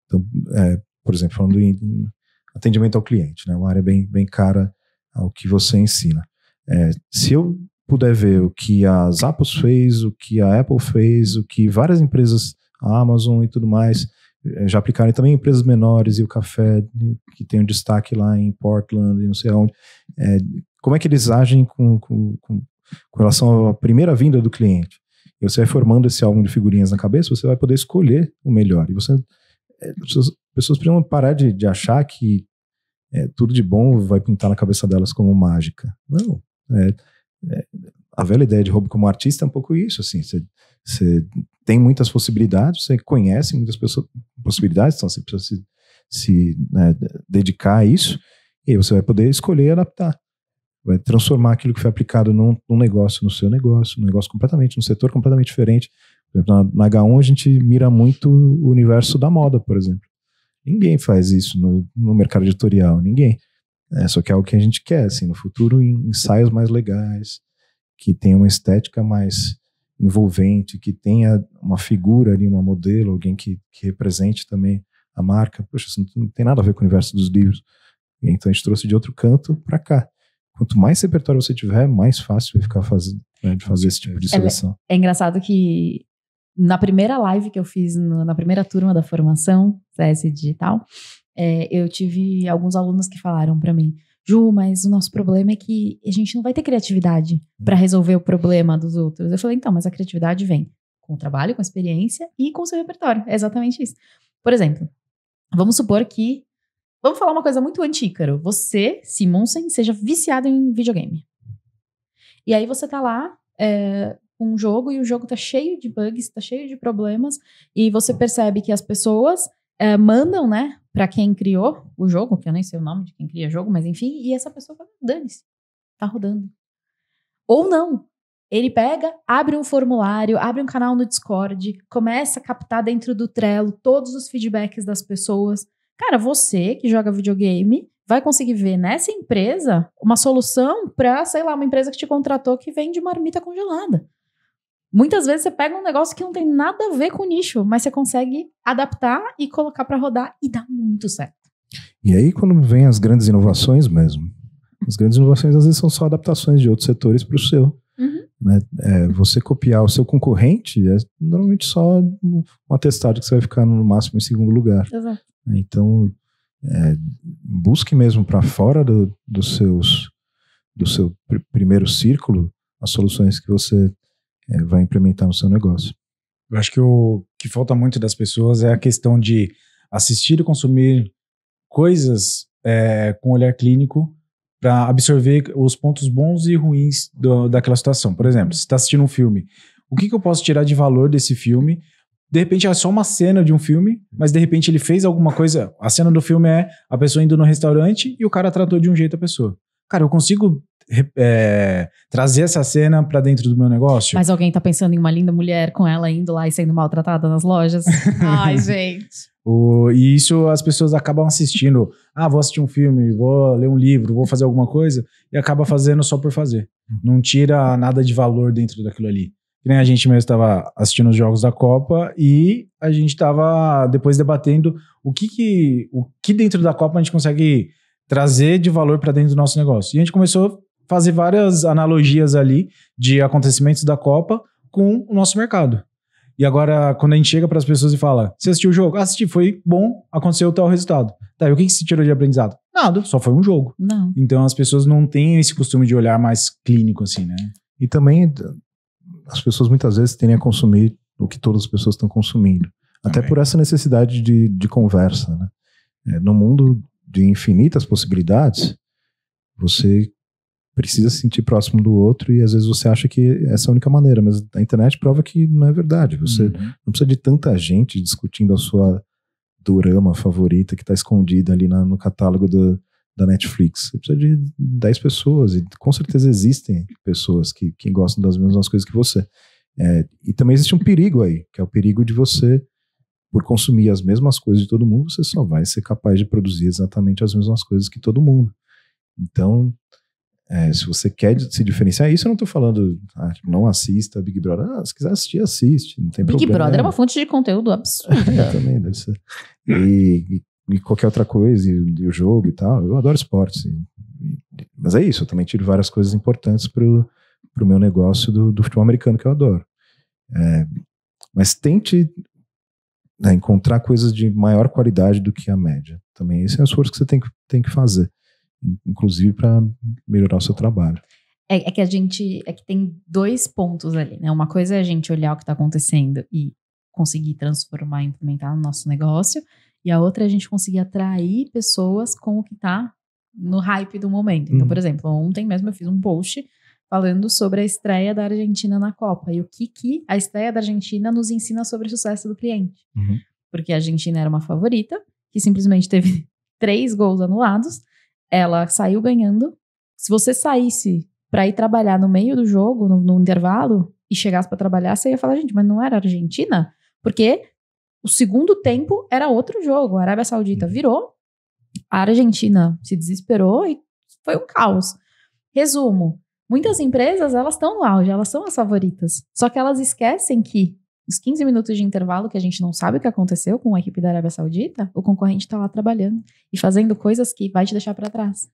Então, é, por exemplo, falando em, atendimento ao cliente, né? Uma área bem, bem cara ao que você ensina. É, se eu puder ver o que a Zappos fez, o que a Apple fez, o que várias empresas, a Amazon e tudo mais, é, já aplicaram e também empresas menores e o café que tem um destaque lá em Portland e não sei aonde. É, como é que eles agem com, com, com, com relação à primeira vinda do cliente? E você vai formando esse álbum de figurinhas na cabeça, você vai poder escolher o melhor. E você, é, pessoas precisam parar de, de achar que é, tudo de bom vai pintar na cabeça delas como mágica. Não. É, é, a velha ideia de roubo como artista é um pouco isso, assim. Você tem muitas possibilidades, você conhece muitas pessoas, possibilidades, então você precisa se, se né, dedicar a isso e aí você vai poder escolher e adaptar. Vai transformar aquilo que foi aplicado num, num, negócio, no seu negócio, num negócio completamente, num setor completamente diferente. Por exemplo, na, na H1 a gente mira muito o universo da moda, por exemplo. Ninguém faz isso no, no mercado editorial, ninguém. É, só que é algo que a gente quer, assim, no futuro, ensaios mais legais, que tenha uma estética mais envolvente, que tenha uma figura ali, uma modelo, alguém que, que represente também a marca. Poxa, isso não tem nada a ver com o universo dos livros. E então a gente trouxe de outro canto para cá. Quanto mais repertório você tiver, mais fácil vai ficar né, de fazer esse tipo de seleção. É, é engraçado que na primeira live que eu fiz no, na primeira turma da formação CS Digital, é, eu tive alguns alunos que falaram para mim, Ju, mas o nosso problema é que a gente não vai ter criatividade para uhum. resolver o problema dos outros. Eu falei, então, mas a criatividade vem com o trabalho, com a experiência e com o seu repertório. É exatamente isso. Por exemplo, vamos supor que. Vamos falar uma coisa muito antícaro. Você, Simonsen, seja viciado em videogame. E aí você tá lá é, com um jogo e o jogo tá cheio de bugs, tá cheio de problemas, e você percebe que as pessoas é, mandam, né, para quem criou o jogo, que eu nem sei o nome de quem cria jogo, mas enfim, e essa pessoa fala, dane-se, tá rodando. Ou não. Ele pega, abre um formulário, abre um canal no Discord, começa a captar dentro do Trello todos os feedbacks das pessoas. Cara, você que joga videogame vai conseguir ver nessa empresa uma solução para, sei lá, uma empresa que te contratou que vende marmita congelada. Muitas vezes você pega um negócio que não tem nada a ver com o nicho, mas você consegue adaptar e colocar para rodar e dá muito certo. E aí quando vem as grandes inovações mesmo, as grandes inovações às vezes são só adaptações de outros setores para o seu. Uhum. Né? É, você copiar o seu concorrente é normalmente só um atestado que você vai ficar no máximo em segundo lugar. Exato. Então é, busque mesmo para fora do, do, seus, do seu pr primeiro círculo as soluções que você é, vai implementar no seu negócio. Eu acho que o que falta muito das pessoas é a questão de assistir e consumir coisas é, com olhar clínico para absorver os pontos bons e ruins do, daquela situação. Por exemplo, se está assistindo um filme, o que, que eu posso tirar de valor desse filme de repente é só uma cena de um filme, mas de repente ele fez alguma coisa. A cena do filme é a pessoa indo no restaurante e o cara tratou de um jeito a pessoa. Cara, eu consigo é, trazer essa cena para dentro do meu negócio. Mas alguém tá pensando em uma linda mulher com ela indo lá e sendo maltratada nas lojas. Ai, gente. O, e isso as pessoas acabam assistindo. Ah, vou assistir um filme, vou ler um livro, vou fazer alguma coisa, e acaba fazendo só por fazer. Não tira nada de valor dentro daquilo ali. Que nem a gente mesmo estava assistindo os jogos da Copa e a gente estava depois debatendo o que, que, o que dentro da Copa a gente consegue trazer de valor para dentro do nosso negócio. E a gente começou fazer várias analogias ali de acontecimentos da Copa com o nosso mercado. E agora, quando a gente chega para as pessoas e fala: Você assistiu o jogo? Ah, assisti, foi bom, aconteceu tal resultado. Tá, e o que, que se tirou de aprendizado? Nada, só foi um jogo. Não. Então as pessoas não têm esse costume de olhar mais clínico, assim, né? E também as pessoas muitas vezes tendem a consumir o que todas as pessoas estão consumindo. Também. Até por essa necessidade de, de conversa, né? É, no mundo de infinitas possibilidades, você precisa se sentir próximo do outro e às vezes você acha que essa é a única maneira, mas a internet prova que não é verdade. Você uhum. não precisa de tanta gente discutindo a sua dorama favorita que está escondida ali na, no catálogo do, da Netflix. Você precisa de 10 pessoas e com certeza existem pessoas que, que gostam das mesmas coisas que você. É, e também existe um perigo aí, que é o perigo de você, por consumir as mesmas coisas de todo mundo, você só vai ser capaz de produzir exatamente as mesmas coisas que todo mundo. Então, é, se você quer se diferenciar, isso eu não estou falando, ah, tipo, não assista Big Brother. Ah, se quiser assistir, assiste, não tem Big problema. Big Brother é uma fonte de conteúdo absurda. é, também, deve ser. E, e, e, qualquer outra coisa, e, e, o jogo e tal. Eu adoro esportes. mas é isso, eu também tiro várias coisas importantes para o meu negócio do, do, futebol americano, que eu adoro. É, mas tente né, encontrar coisas de maior qualidade do que a média. Também esse é o esforço que você tem que, tem que fazer inclusive para melhorar o seu trabalho. É, é, que a gente é que tem dois pontos ali, né? Uma coisa é a gente olhar o que está acontecendo e conseguir transformar, implementar no nosso negócio, e a outra é a gente conseguir atrair pessoas com o que está no hype do momento. Então, uhum. por exemplo, ontem mesmo eu fiz um post falando sobre a estreia da Argentina na Copa e o que, que a estreia da Argentina nos ensina sobre o sucesso do cliente. Uhum. Porque a Argentina era uma favorita, que simplesmente teve três gols anulados, ela saiu ganhando. Se você saísse para ir trabalhar no meio do jogo, no, no intervalo, e chegasse para trabalhar, você ia falar, gente, mas não era Argentina? Porque o segundo tempo era outro jogo. A Arábia Saudita uhum. virou, a Argentina se desesperou e foi um caos. Resumo, muitas empresas, elas estão no auge, elas são as favoritas. Só que elas esquecem que os 15 minutos de intervalo que a gente não sabe o que aconteceu com a equipe da Arábia Saudita, o concorrente está lá trabalhando e fazendo coisas que vai te deixar para trás.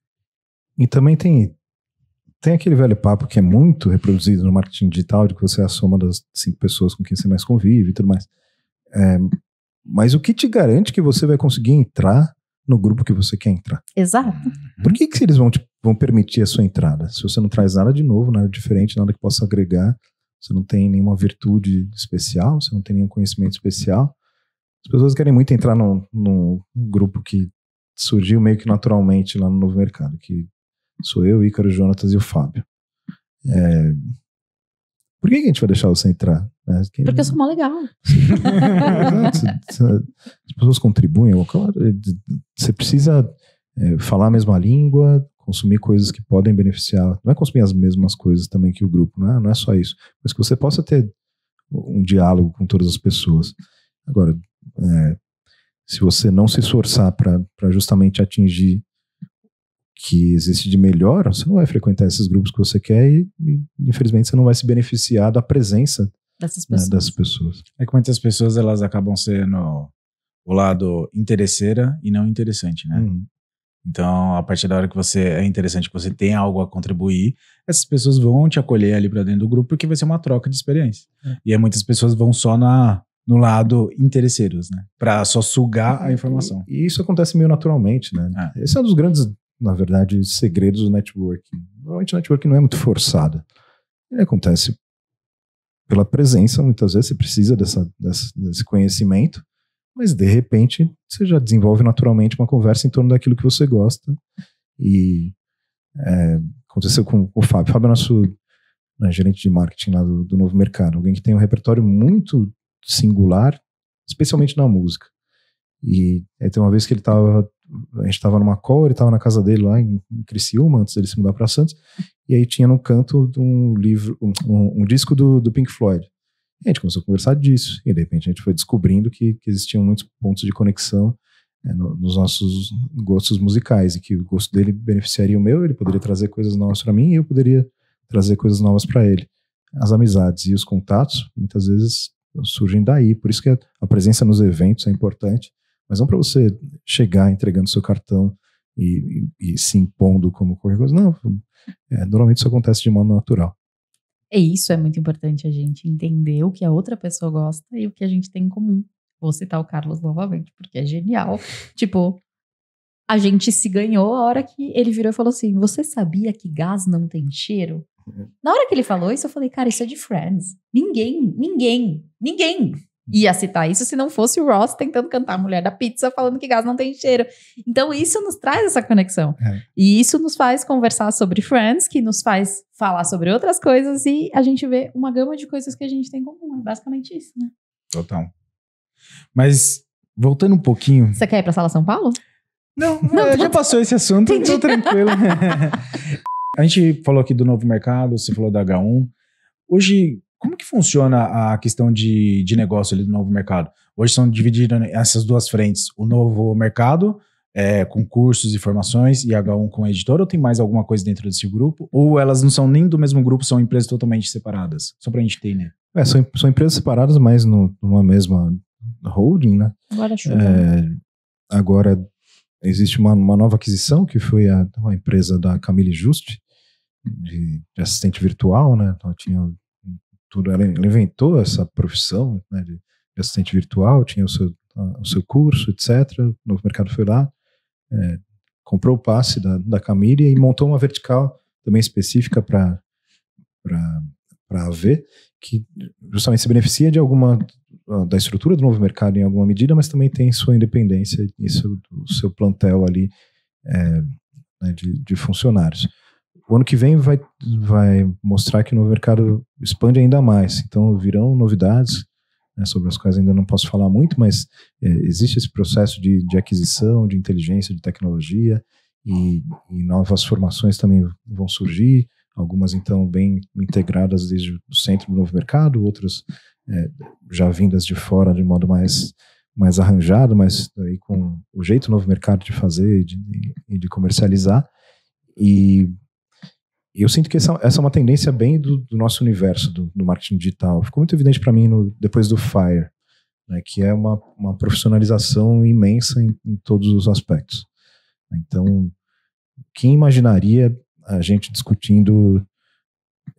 E também tem tem aquele velho papo que é muito reproduzido no marketing digital, de que você é a soma das cinco pessoas com quem você mais convive e tudo mais. É, mas o que te garante que você vai conseguir entrar no grupo que você quer entrar? Exato. Uhum. Por que, que eles vão, te, vão permitir a sua entrada? Se você não traz nada de novo, nada diferente, nada que possa agregar, você não tem nenhuma virtude especial, você não tem nenhum conhecimento especial. As pessoas querem muito entrar num, num grupo que surgiu meio que naturalmente lá no Novo Mercado, que sou eu, Ícaro, Jonatas e o Fábio. É, por que a gente vai deixar você entrar? Né? Quem... Porque eu sou mó legal. As pessoas contribuem. claro. Você precisa é, falar a mesma língua, consumir coisas que podem beneficiar, não é consumir as mesmas coisas também que o grupo, não é, não é só isso, mas que você possa ter um diálogo com todas as pessoas. Agora, é, se você não se esforçar para justamente atingir que existe de melhor, você não vai frequentar esses grupos que você quer e, e infelizmente, você não vai se beneficiar da presença dessas né, pessoas. Né, dessas pessoas. É que muitas pessoas elas acabam sendo o lado interesseira e não interessante, né? Uhum. Então, a partir da hora que você é interessante que você tem algo a contribuir, essas pessoas vão te acolher ali para dentro do grupo, porque vai ser uma troca de experiência. É. E aí muitas pessoas vão só na no lado interesseiros, né? Para só sugar a informação. E, e, isso acontece meio naturalmente, né? É. Esse é um dos grandes, na verdade, segredos do networking. Normalmente o networking não é muito forçado. Ele acontece pela presença, muitas vezes você precisa dessa, dessa, desse conhecimento, mas de repente você já desenvolve naturalmente uma conversa em torno daquilo que você gosta. E é, aconteceu com o Fábio. O Fábio é nosso né, gerente de marketing lá do, do, Novo Mercado, alguém que tem um repertório muito singular, especialmente na música. E é, tem uma vez que ele estava, a gente estava numa call, ele estava na casa dele lá em, em Criciúma, antes dele se mudar para Santos, e aí tinha no canto um livro, um, um, um disco do, do Pink Floyd a gente começou a conversar disso, e de repente a gente foi descobrindo que, que existiam muitos pontos de conexão né, no, nos nossos gostos musicais, e que o gosto dele beneficiaria o meu, ele poderia trazer coisas novas para mim, e eu poderia trazer coisas novas para ele. As amizades e os contatos, muitas vezes, surgem daí, por isso que a, a presença nos eventos é importante, mas não para você chegar entregando seu cartão e, e, e, se impondo como qualquer coisa, não. É, normalmente isso acontece de modo natural. É isso é muito importante a gente entender o que a outra pessoa gosta e o que a gente tem em comum. Vou citar o Carlos novamente, porque é genial. tipo, a gente se ganhou a hora que ele virou e falou assim: Você sabia que gás não tem cheiro? Uhum. Na hora que ele falou isso, eu falei, cara, isso é de Friends. Ninguém, ninguém, ninguém ia citar isso se não fosse o Ross tentando cantar a Mulher da Pizza falando que gás não tem cheiro. Então isso nos traz essa conexão. É. E isso nos faz conversar sobre Friends, que nos faz falar sobre outras coisas e a gente vê uma gama de coisas que a gente tem em comum. É basicamente isso, né? Total. Mas voltando um pouquinho. Você quer ir pra Sala São Paulo? Não, não é, já tô... passou esse assunto, Entendi. tô tranquilo. a gente falou aqui do novo mercado, você falou da H1. Hoje, como que funciona a questão de, de negócio ali do novo mercado? Hoje são divididas essas duas frentes, o novo mercado é, com cursos e formações e H1 com a editora, ou tem mais alguma coisa dentro desse grupo? Ou elas não são nem do mesmo grupo, são empresas totalmente separadas? Só pra gente ter, né? É, são, são empresas separadas, mas no, numa mesma holding, né? Agora chuva. É, agora existe uma, uma nova aquisição, que foi a, a empresa da Camille Just de, de assistente virtual, né? Então, tinha tudo. Ela, ela inventou essa profissão né, de assistente virtual, tinha o seu, o seu curso, etc. O novo mercado foi lá, é, comprou o passe da, da Camille e montou uma vertical também específica para para AV, que justamente se beneficia de alguma da estrutura do novo mercado em alguma medida, mas também tem sua independência e seu, seu plantel ali é, né, de, de funcionários o ano que vem vai, vai mostrar que o novo mercado expande ainda mais. Então, virão novidades né, sobre as quais ainda não posso falar muito, mas é, existe esse processo de, de aquisição, de inteligência, de tecnologia, e, e, novas formações também vão surgir, algumas então bem integradas desde o centro do novo mercado, outras é, já vindas de fora de modo mais, mais arranjado, mas aí com o jeito novo mercado de fazer e de, de comercializar. E eu sinto que essa, essa é uma tendência bem do, do nosso universo do, do, marketing digital. Ficou muito evidente para mim no, depois do Fire, né, que é uma, uma profissionalização imensa em, em, todos os aspectos. Então, quem imaginaria a gente discutindo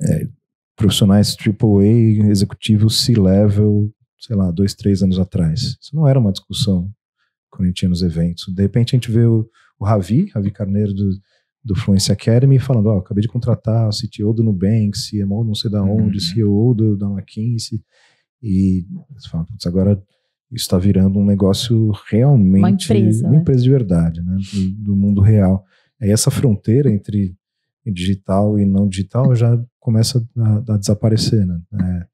é, profissionais AAA, executivos C-level, sei lá, dois, três anos atrás? Isso não era uma discussão quando a gente tinha nos eventos. De repente a gente vê o, o Ravi, Ravi Carneiro do do Fluency Academy falando, ó, oh, acabei de contratar o CTO do Nubank, CMO não sei da uhum. onde, uhum. CEO do, da McKinsey, e você fala, putz, agora isso está virando um negócio realmente, uma empresa, uma né? empresa de verdade, né, do, do mundo real. Aí essa fronteira entre digital e não digital já começa a, a desaparecer, né, é,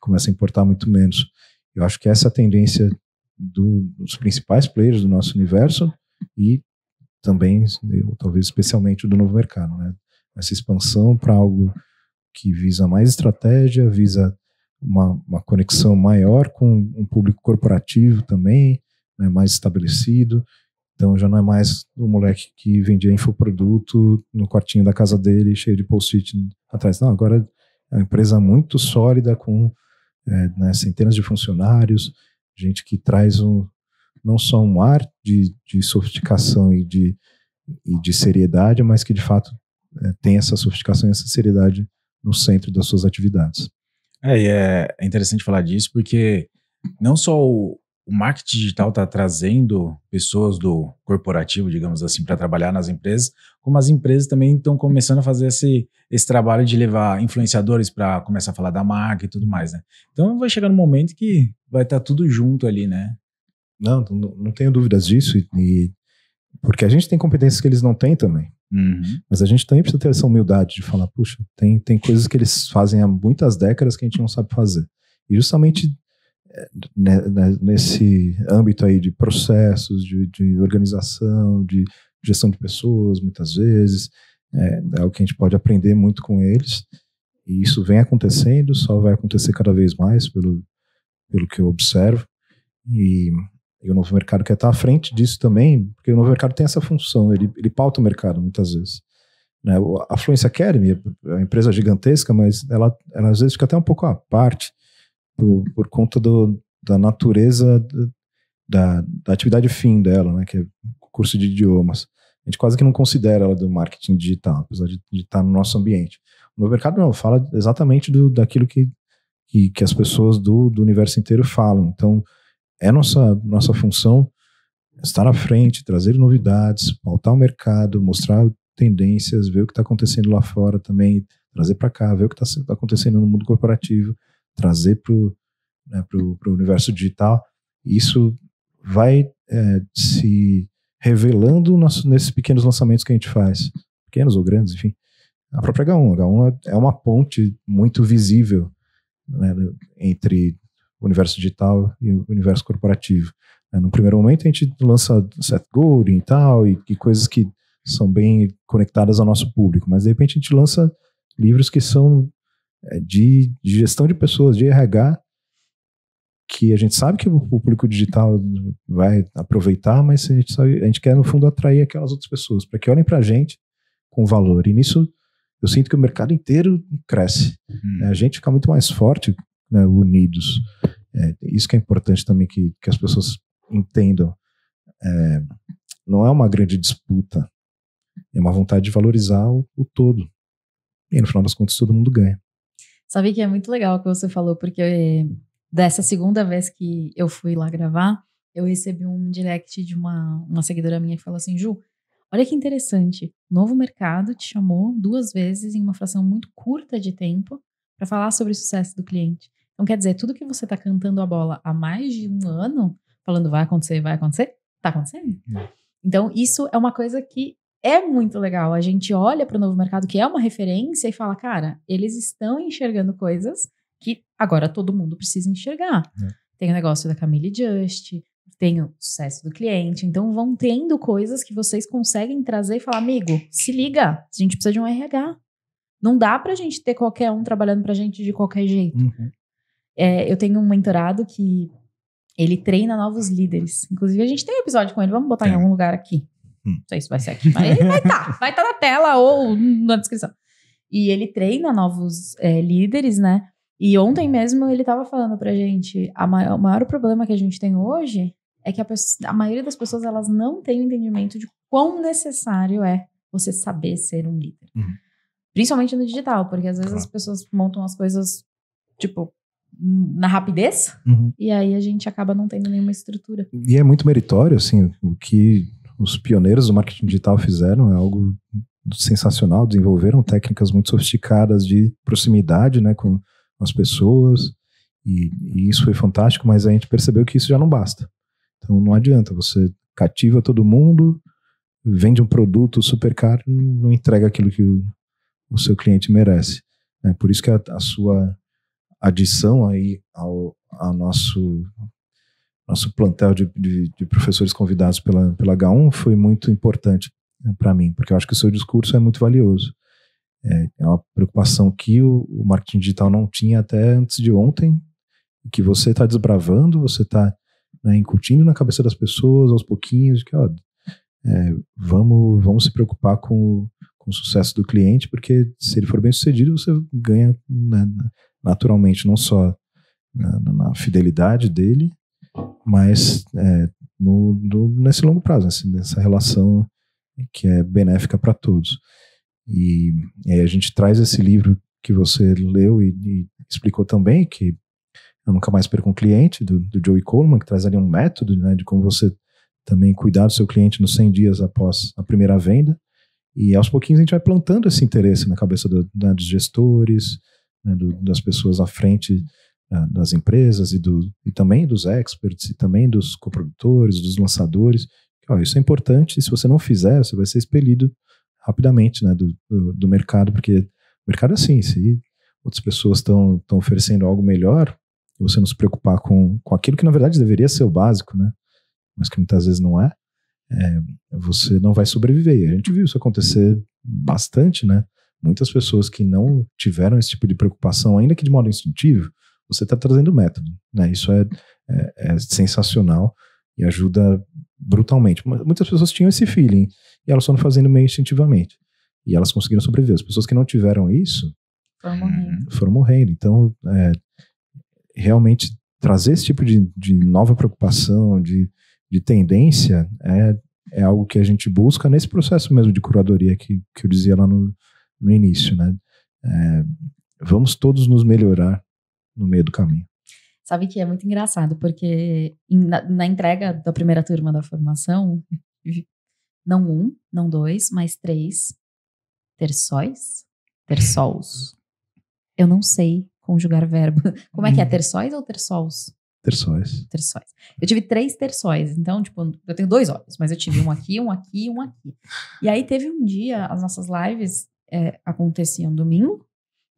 começa a importar muito menos. Eu acho que essa é a tendência do, dos principais players do nosso universo, e também, talvez especialmente do novo mercado, né? Essa expansão para algo que visa mais estratégia, visa uma, uma, conexão maior com um público corporativo também, né, mais estabelecido. Então já não é mais o moleque que vendia infoproduto no quartinho da casa dele, cheio de post-it atrás. Não, agora é uma empresa muito sólida, com é, né, centenas de funcionários, gente que traz um, não só um ar de, de sofisticação e de, e de seriedade, mas que de fato é, tem essa sofisticação e essa seriedade no centro das suas atividades. É, e é, é interessante falar disso porque não só o, o marketing digital está trazendo pessoas do corporativo, digamos assim, para trabalhar nas empresas, como as empresas também estão começando a fazer esse, esse trabalho de levar influenciadores para começar a falar da marca e tudo mais, né? Então vai chegar um momento que vai estar tá tudo junto ali, né? Não, não, não tenho dúvidas disso. E, porque a gente tem competências que eles não têm também. Uhum. Mas a gente também precisa ter essa humildade de falar, puxa, tem, tem coisas que eles fazem há muitas décadas que a gente não sabe fazer. E justamente eh, né, né, nesse âmbito aí de processos, de, de, organização, de gestão de pessoas, muitas vezes, é, é o que a gente pode aprender muito com eles. E isso vem acontecendo, só vai acontecer cada vez mais, pelo, pelo que eu observo. E e o novo mercado quer estar à frente disso também, porque o novo mercado tem essa função, ele, ele pauta o mercado muitas vezes. Né? A Fluência Academy é uma empresa gigantesca, mas ela, ela às vezes fica até um pouco à parte por, por conta do, da natureza da, da atividade fim dela, né? que é curso de idiomas. A gente quase que não considera ela do marketing digital, apesar de, de estar no nosso ambiente. O novo mercado não, fala exatamente do, daquilo que, que, que as pessoas do, do universo inteiro falam. Então, é nossa, nossa função estar na frente, trazer novidades, pautar o mercado, mostrar tendências, ver o que está acontecendo lá fora também, trazer para cá, ver o que está tá acontecendo no mundo corporativo, trazer para o né, pro, pro universo digital. Isso vai é, se revelando nesses pequenos lançamentos que a gente faz, pequenos ou grandes, enfim. A própria H1, H1 é, é uma ponte muito visível né, entre universo digital e o universo corporativo. É, no primeiro momento, a gente lança Seth Godin e tal, e, e coisas que são bem conectadas ao nosso público, mas de repente a gente lança livros que são é, de, de gestão de pessoas, de RH, que a gente sabe que o público digital vai aproveitar, mas a gente, sabe, a gente quer, no fundo, atrair aquelas outras pessoas, para que olhem para a gente com valor. E nisso, eu sinto que o mercado inteiro cresce. Uhum. Né? A gente fica muito mais forte né, unidos. É, isso que é importante também que, que as pessoas entendam. É, não é uma grande disputa, é uma vontade de valorizar o, o todo. E no final das contas, todo mundo ganha. Sabe que é muito legal o que você falou, porque eh, dessa segunda vez que eu fui lá gravar, eu recebi um direct de uma, uma seguidora minha que falou assim: Ju, olha que interessante, Novo Mercado te chamou duas vezes em uma fração muito curta de tempo para falar sobre o sucesso do cliente. Então, quer dizer, tudo que você está cantando a bola há mais de um ano, falando vai acontecer, vai acontecer, está acontecendo. Hum. Então, isso é uma coisa que é muito legal. A gente olha para o novo mercado, que é uma referência, e fala, cara, eles estão enxergando coisas que agora todo mundo precisa enxergar. Hum. Tem o negócio da Camille Just, tem o sucesso do cliente. Então, vão tendo coisas que vocês conseguem trazer e falar, amigo, se liga, a gente precisa de um RH. Não dá pra gente ter qualquer um trabalhando pra gente de qualquer jeito. Uhum. É, eu tenho um mentorado que ele treina novos líderes. Inclusive, a gente tem um episódio com ele, vamos botar é. em algum lugar aqui. Hum. Não sei se vai ser aqui, mas ele vai estar. Tá, vai estar tá na tela ou na descrição. E ele treina novos é, líderes, né? E ontem mesmo ele estava falando pra gente, maior, o maior problema que a gente tem hoje é que a, a maioria das pessoas elas não tem entendimento de quão necessário é você saber ser um líder. Uhum. Principalmente no digital, porque às vezes claro. as pessoas montam as coisas, tipo, na rapidez, uhum. e aí a gente acaba não tendo nenhuma estrutura. E é muito meritório, assim, o que os pioneiros do marketing digital fizeram é algo sensacional, desenvolveram técnicas muito sofisticadas de proximidade, né, com as pessoas, e, e isso foi fantástico, mas a gente percebeu que isso já não basta. Então não adianta, você cativa todo mundo, vende um produto super caro não entrega aquilo que o, o seu cliente merece. É por isso que a, a sua adição aí ao, ao nosso nosso plantel de, de, de, professores convidados pela, pela H1 foi muito importante né, para mim, porque eu acho que o seu discurso é muito valioso. É, é uma preocupação que o, o, marketing digital não tinha até antes de ontem, que você está desbravando, você está né, incutindo na cabeça das pessoas aos pouquinhos, que ó, é, vamos, vamos se preocupar com o, com o sucesso do cliente, porque se ele for bem sucedido, você ganha né, naturalmente, não só na, na fidelidade dele, mas é, no, no, nesse longo prazo, assim, nessa relação que é benéfica para todos. E, e a gente traz esse livro que você leu e, e, explicou também, que eu nunca mais perco um cliente, do, do Joey Coleman, que traz ali um método né, de como você também cuidar do seu cliente nos 100 dias após a primeira venda. E aos pouquinhos a gente vai plantando esse interesse na cabeça do, né, dos gestores, né, do, das pessoas à frente ah, das empresas e, do, e também dos experts, e também dos coprodutores, dos lançadores. Ó, isso é importante, e se você não fizer, você vai ser expelido rapidamente né, do, do, do mercado, porque o mercado é assim, se outras pessoas estão oferecendo algo melhor, você não se preocupar com, com aquilo que na verdade deveria ser o básico, né? Mas que muitas vezes não é, é você não vai sobreviver. E a gente viu isso acontecer bastante, né? Muitas pessoas que não tiveram esse tipo de preocupação, ainda que de modo instintivo, você está trazendo método. Né? Isso é, é, é sensacional e ajuda brutalmente. Muitas pessoas tinham esse feeling e elas foram fazendo meio instintivamente. E elas conseguiram sobreviver. As pessoas que não tiveram isso foram morrendo. Uhum. Foram morrendo. Então, é, realmente trazer esse tipo de, de nova preocupação, de, de tendência, é, é algo que a gente busca nesse processo mesmo de curadoria que, que eu dizia lá no, no início, né? É, vamos todos nos melhorar no meio do caminho. Sabe que é muito engraçado, porque na, na entrega da primeira turma da formação, não um, não dois, mas três terçóis, terçóis. Eu não sei conjugar verbo. Como é que é? Hum. Terçóis ou terçóis? Terçóis. Terçóis. Eu tive três terçóis, então, tipo, eu tenho dois olhos, mas eu tive um aqui, um aqui e um aqui. E aí teve um dia, as nossas lives, é, acontecia um domingo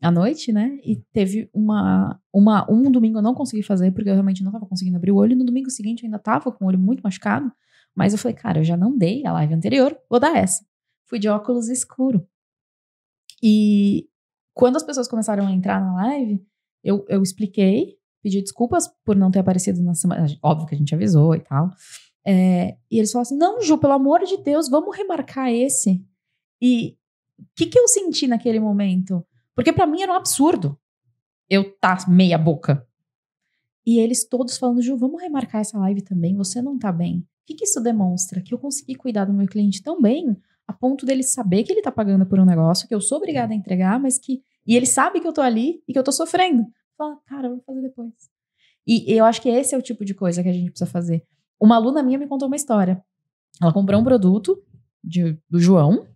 à noite, né? E uhum. teve uma, uma. Um domingo eu não consegui fazer, porque eu realmente não tava conseguindo abrir o olho. E no domingo seguinte eu ainda tava com o olho muito machucado. Mas eu falei, cara, eu já não dei a live anterior, vou dar essa. Fui de óculos escuro. E quando as pessoas começaram a entrar na live, eu, eu expliquei, pedi desculpas por não ter aparecido na semana. Óbvio que a gente avisou e tal. É, e eles falaram assim: não, Ju, pelo amor de Deus, vamos remarcar esse. E o que, que eu senti naquele momento? Porque para mim era um absurdo eu tá meia boca. E eles todos falando, Ju, vamos remarcar essa live também, você não tá bem. O que, que isso demonstra? Que eu consegui cuidar do meu cliente tão bem a ponto dele saber que ele tá pagando por um negócio, que eu sou obrigada a entregar, mas que. E ele sabe que eu tô ali e que eu tô sofrendo. Fala, cara, eu vou fazer depois. E eu acho que esse é o tipo de coisa que a gente precisa fazer. Uma aluna minha me contou uma história. Ela comprou um produto de, do João,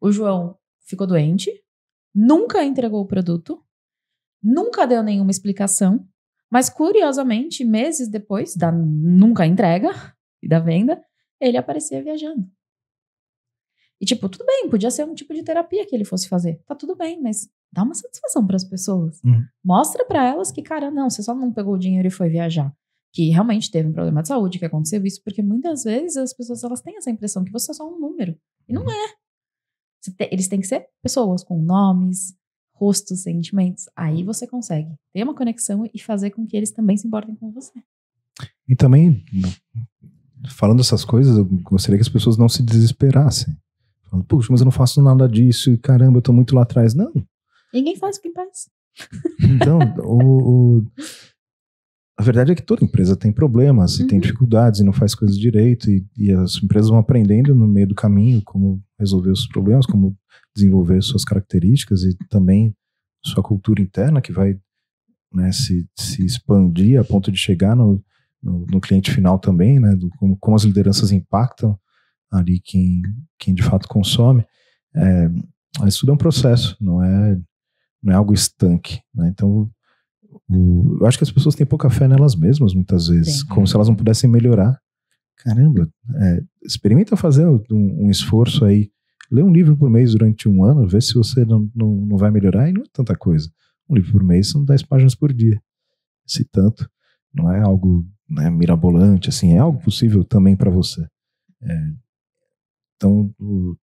o João ficou doente, nunca entregou o produto, nunca deu nenhuma explicação, mas curiosamente, meses depois da nunca entrega e da venda, ele aparecia viajando. E tipo, tudo bem, podia ser um tipo de terapia que ele fosse fazer. Tá tudo bem, mas dá uma satisfação para as pessoas. Uhum. Mostra para elas que, cara, não, você só não pegou o dinheiro e foi viajar. Que realmente teve um problema de saúde, que aconteceu isso, porque muitas vezes as pessoas elas têm essa impressão que você é só um número. E não é eles têm que ser pessoas com nomes, rostos, sentimentos. Aí você consegue ter uma conexão e fazer com que eles também se importem com você. E também, falando essas coisas, eu gostaria que as pessoas não se desesperassem. Falando, puxa, mas eu não faço nada disso e caramba, eu tô muito lá atrás. Não. Ninguém faz o que faz. Então, o, o, a verdade é que toda empresa tem problemas uhum. e tem uhum. dificuldades e não faz coisas direito e, e, as empresas vão aprendendo no meio do caminho como resolver os problemas, como desenvolver suas características e também sua cultura interna que vai né, se, se, expandir a ponto de chegar no, no, no cliente final também, né, do, como, como, as lideranças impactam ali quem, quem de fato consome. É, mas tudo é um processo, não é, não é algo estanque. Né? Então, Tipo, eu acho que as pessoas têm pouca fé nelas mesmas, muitas vezes, Sim. como se elas não pudessem melhorar. Caramba, é, experimenta fazer um, um, esforço aí. Lê um livro por mês durante um ano, vê se você não, não, não vai melhorar, e não é tanta coisa. Um livro por mês são 10 páginas por dia. Se tanto, não é algo né, mirabolante, assim, é algo possível também para você. É, então,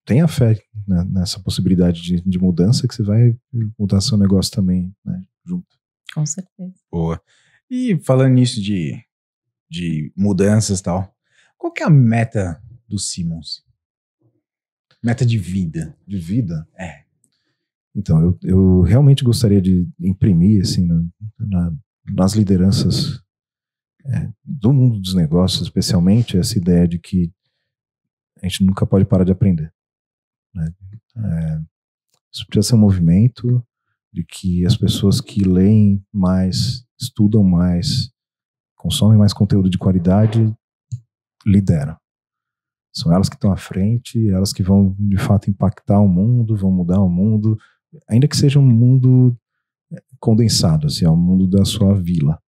tenha fé né, nessa possibilidade de, de, mudança que você vai mudar seu negócio também, né, junto. Com certeza. Boa. E falando nisso de, de mudanças e tal, qual que é a meta do Simmons? Meta de vida. De vida? É. Então, eu, eu realmente gostaria de imprimir, assim, na, na, nas lideranças é, do mundo dos negócios, especialmente, essa ideia de que a gente nunca pode parar de aprender. Né? É, isso precisa ser um movimento de que as pessoas que leem mais, estudam mais, consomem mais conteúdo de qualidade lideram. São elas que estão à frente, elas que vão de fato impactar o mundo, vão mudar o mundo, ainda que seja um mundo eh, condensado, assim, é o mundo da sua vila.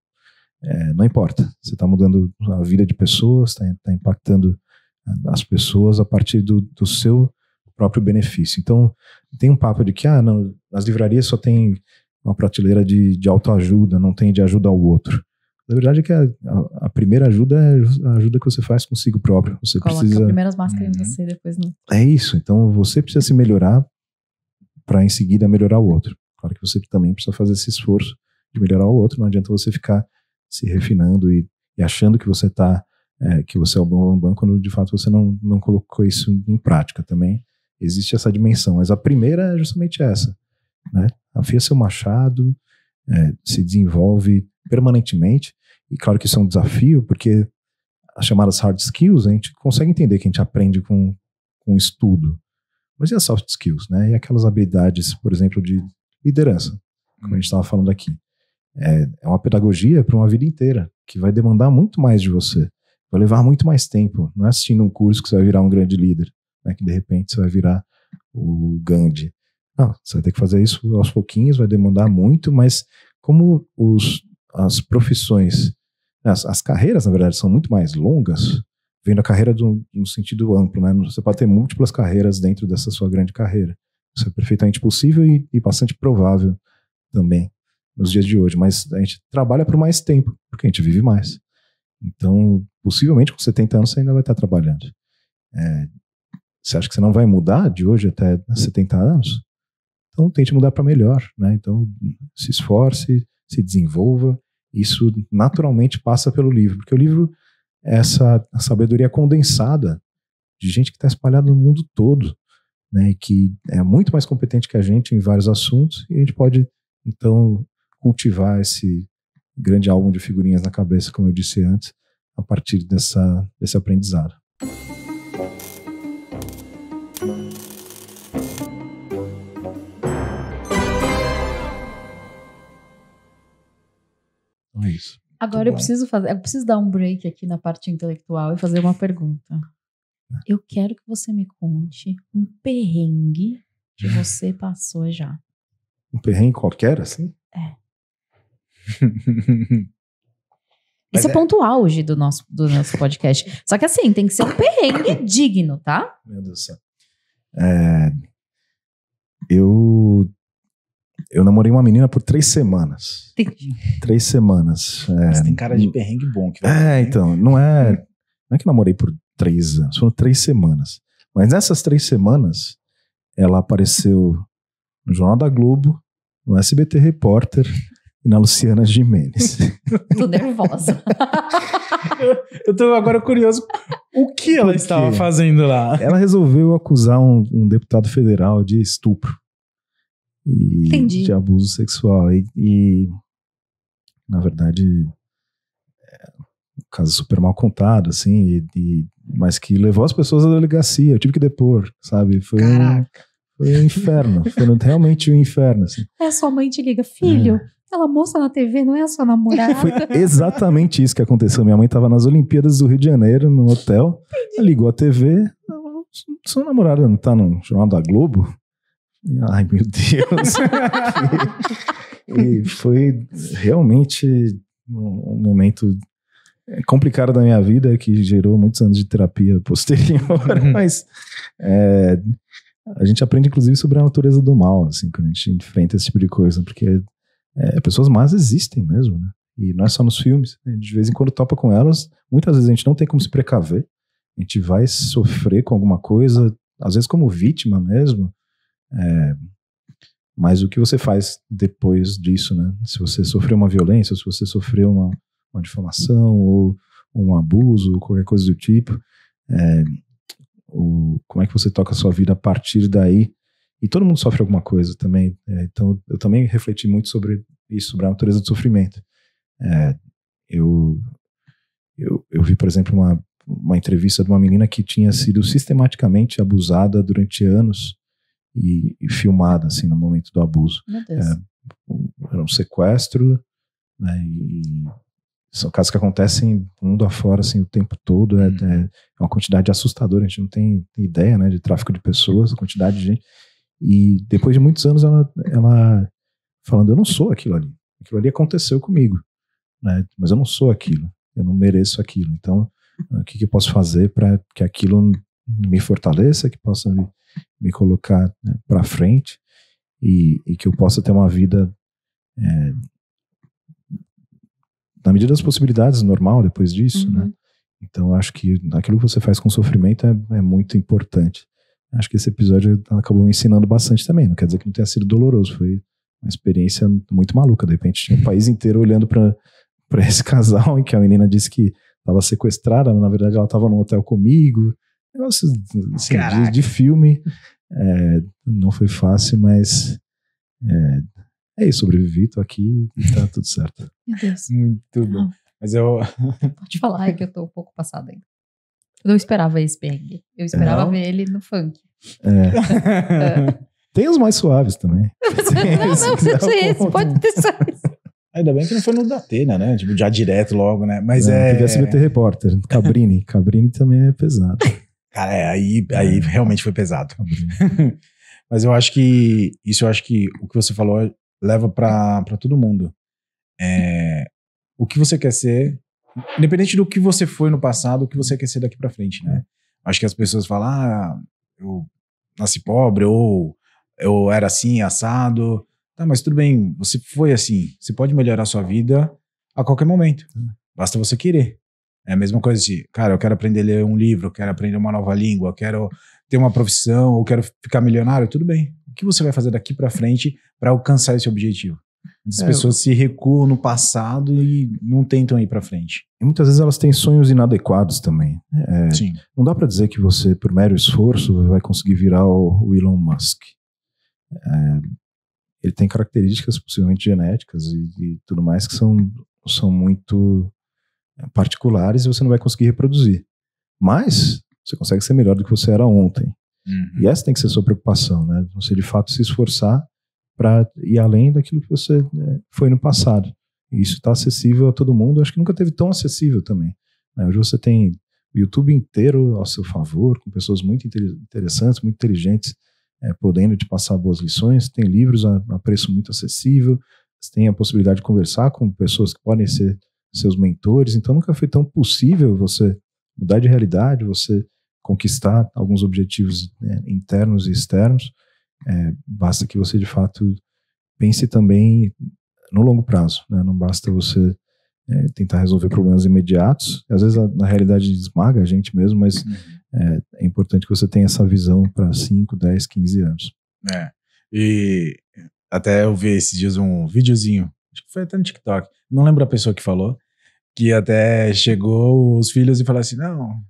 É, não importa, você está mudando a vida de pessoas, está tá impactando ah, as pessoas a partir do, do seu próprio benefício. Então, tem um papo de que, ah, não, as livrarias só tem uma prateleira de, de autoajuda, não tem de ajuda ao outro. Na verdade é que a, a, primeira ajuda é a ajuda que você faz consigo próprio. Você Coloca precisa. As primeiras máscaras uhum. em você, depois não. É isso. Então você precisa se melhorar para em seguida melhorar o outro. Claro que você também precisa fazer esse esforço de melhorar o outro. Não adianta você ficar se refinando e, e achando que você tá é, que você é o bom banco quando de fato você não, não colocou isso em prática também existe essa dimensão. Mas a primeira é justamente essa. Né? Afia seu machado, é, se desenvolve permanentemente. E claro que isso é um desafio, porque as chamadas hard skills, a gente consegue entender que a gente aprende com, com estudo. Mas e as soft skills, né? E aquelas habilidades, por exemplo, de liderança, como a gente estava falando aqui. É, é uma pedagogia para uma vida inteira, que vai demandar muito mais de você. Vai levar muito mais tempo. Não é assistindo um curso que você vai virar um grande líder né, que de repente você vai virar o Gandhi. Não, você vai ter que fazer isso aos pouquinhos, vai demandar muito, mas como os, as profissões, as, as carreiras, na verdade, são muito mais longas, vendo a carreira de um, sentido amplo, né? Você pode ter múltiplas carreiras dentro dessa sua grande carreira. Isso é perfeitamente possível e, e bastante provável também nos dias de hoje, mas a gente trabalha por mais tempo, porque a gente vive mais. Então, possivelmente com 70 anos você ainda vai estar trabalhando. É, você acha que você não vai mudar de hoje até 70 anos? Então tente mudar para melhor, né? Então se esforce, se desenvolva. Isso naturalmente passa pelo livro, porque o livro é essa sabedoria condensada de gente que está espalhada no mundo todo, né? E que é muito mais competente que a gente em vários assuntos e a gente pode então cultivar esse grande álbum de figurinhas na cabeça, como eu disse antes, a partir dessa desse aprendizado. Agora eu preciso fazer, eu preciso dar um break aqui na parte intelectual e fazer uma pergunta. Eu quero que você me conte um perrengue que você passou já. Um perrengue qualquer, assim? É. Esse é, é, ponto auge do nosso, do nosso podcast. Só que assim, tem que ser um perrengue digno, tá? Meu Deus do céu. É, eu eu namorei uma menina por três semanas. Entendi. Três semanas. É, Mas tem cara de perrengue bom. Que é, né? então, não é, não é que namorei por três anos, foram três semanas. Mas nessas três semanas, ela apareceu no Jornal da Globo, no SBT Repórter e na Luciana Gimenez. tô nervosa. eu, eu tô agora curioso. O que ela estava fazendo lá? Ela resolveu acusar um, um deputado federal de estupro e Entendi. de abuso sexual. E, e na verdade, é um caso super mal contado, assim, e, e, mas que levou as pessoas à delegacia. Eu tive que depor, sabe? Foi Caraca. Um, foi um inferno. foi realmente um inferno. Assim. É, sua mãe te liga, filho. É. Aquela moça na TV não é a sua namorada. É, foi exatamente isso que aconteceu. Minha mãe estava nas Olimpíadas do Rio de Janeiro, no hotel. Ligou a TV. Sua namorada não tá no Jornal da Globo? Ai, meu Deus. e foi realmente um momento complicado da minha vida que gerou muitos anos de terapia posterior, uhum. mas é, a gente aprende inclusive sobre a natureza do mal, assim, quando a gente enfrenta esse tipo de coisa, porque é, pessoas más existem mesmo, né? E não é só nos filmes, né? de vez em quando topa com elas, muitas vezes a gente não tem como se precaver, a gente vai sofrer com alguma coisa, às vezes como vítima mesmo, é, mas o que você faz depois disso, né? Se você sofreu uma violência, se você sofreu uma, uma difamação ou um abuso, qualquer coisa do tipo, é, o, como é que você toca a sua vida a partir daí? E todo mundo sofre alguma coisa também. É, então, eu também refleti muito sobre isso, sobre a natureza do sofrimento. É, eu, eu, eu vi, por exemplo, uma, uma entrevista de uma menina que tinha sido sistematicamente abusada durante anos e, e filmada assim no momento do abuso. É, era um sequestro, né? E são casos que acontecem mundo afora assim o tempo todo. É, uhum. é, é uma quantidade assustadora. A gente não tem, tem ideia, né, de tráfico de pessoas, a quantidade de gente. E depois de muitos anos ela, ela falando, eu não sou aquilo ali. Aquilo ali aconteceu comigo, né? Mas eu não sou aquilo. Eu não mereço aquilo. Então, o que, que eu posso fazer para que aquilo me fortaleça, que possa me, me colocar né, para frente e, e, que eu possa ter uma vida é, na medida das possibilidades normal depois disso, né? uhum. né? Então acho que aquilo que você faz com sofrimento é, é, muito importante. Acho que esse episódio acabou me ensinando bastante também. Não quer dizer que não tenha sido doloroso, foi uma experiência muito maluca. De repente tinha o um país inteiro olhando para para esse casal em que a menina disse que estava sequestrada, mas na verdade ela estava num hotel comigo. Negócio assim, de, de filme. É, não foi fácil, mas é, é isso, sobrevivi, tô aqui e tá tudo certo. Meu Deus. Muito bom. Mas eu. Pode falar, é que eu tô um pouco passada ainda. Eu não esperava esse perrengue. Eu esperava não. ver ele no funk. É. Tem os mais suaves também. não, não, não precisa ser esse, pode ter só Ainda bem que não foi no Datena, né? Tipo, já direto logo, né? Mas é. é... Teve SBT Repórter, Cabrini. Cabrini também é pesado. Cara, é, aí, é. aí realmente foi pesado. Uhum. Mas eu acho que isso eu acho que o que você falou leva para todo mundo. É, o que você quer ser, independente do que você foi no passado, o que você quer ser daqui para frente, né? É. Acho que as pessoas falam, ah, eu nasci pobre, ou eu era assim, assado. Tá, mas tudo bem, você foi assim. Você pode melhorar a sua vida a qualquer momento. É. Basta você querer. É a mesma coisa de, cara, eu quero aprender a ler um livro, eu quero aprender uma nova língua, eu quero ter uma profissão, ou quero ficar milionário, tudo bem. O que você vai fazer daqui para frente para alcançar esse objetivo? As é, pessoas se recuam no passado e não tentam ir para frente. E muitas vezes elas têm sonhos inadequados também. É, Sim. Não dá para dizer que você, por mero esforço, vai conseguir virar o, Elon Musk. É, ele tem características possivelmente genéticas e, e, tudo mais que são, são muito particulares e você não vai conseguir reproduzir. Mas você consegue ser melhor do que você era ontem. Uhum. E essa tem que ser a sua preocupação, né? Você de fato se esforçar para ir além daquilo que você né, foi no passado. E isso está acessível a todo mundo. acho que nunca teve tão acessível também. Né? Hoje você tem o YouTube inteiro ao seu favor, com pessoas muito interessantes, muito inteligentes, é, podendo te passar boas lições. Tem livros a, a preço muito acessível. Você tem a possibilidade de conversar com pessoas que podem ser seus mentores, então nunca foi tão possível você mudar de realidade, você conquistar alguns objetivos né, internos e externos. É, basta que você de fato pense também no longo prazo. Né? Não basta você é, tentar resolver problemas imediatos. Às vezes, a, na realidade, esmaga a gente mesmo, mas uhum. é, é importante que você tenha essa visão para 5, 10, 15 anos. É. E até eu vi esses dias um videozinho, acho que foi até no TikTok, não lembro a pessoa que falou, que até chegou os filhos e falou assim: não,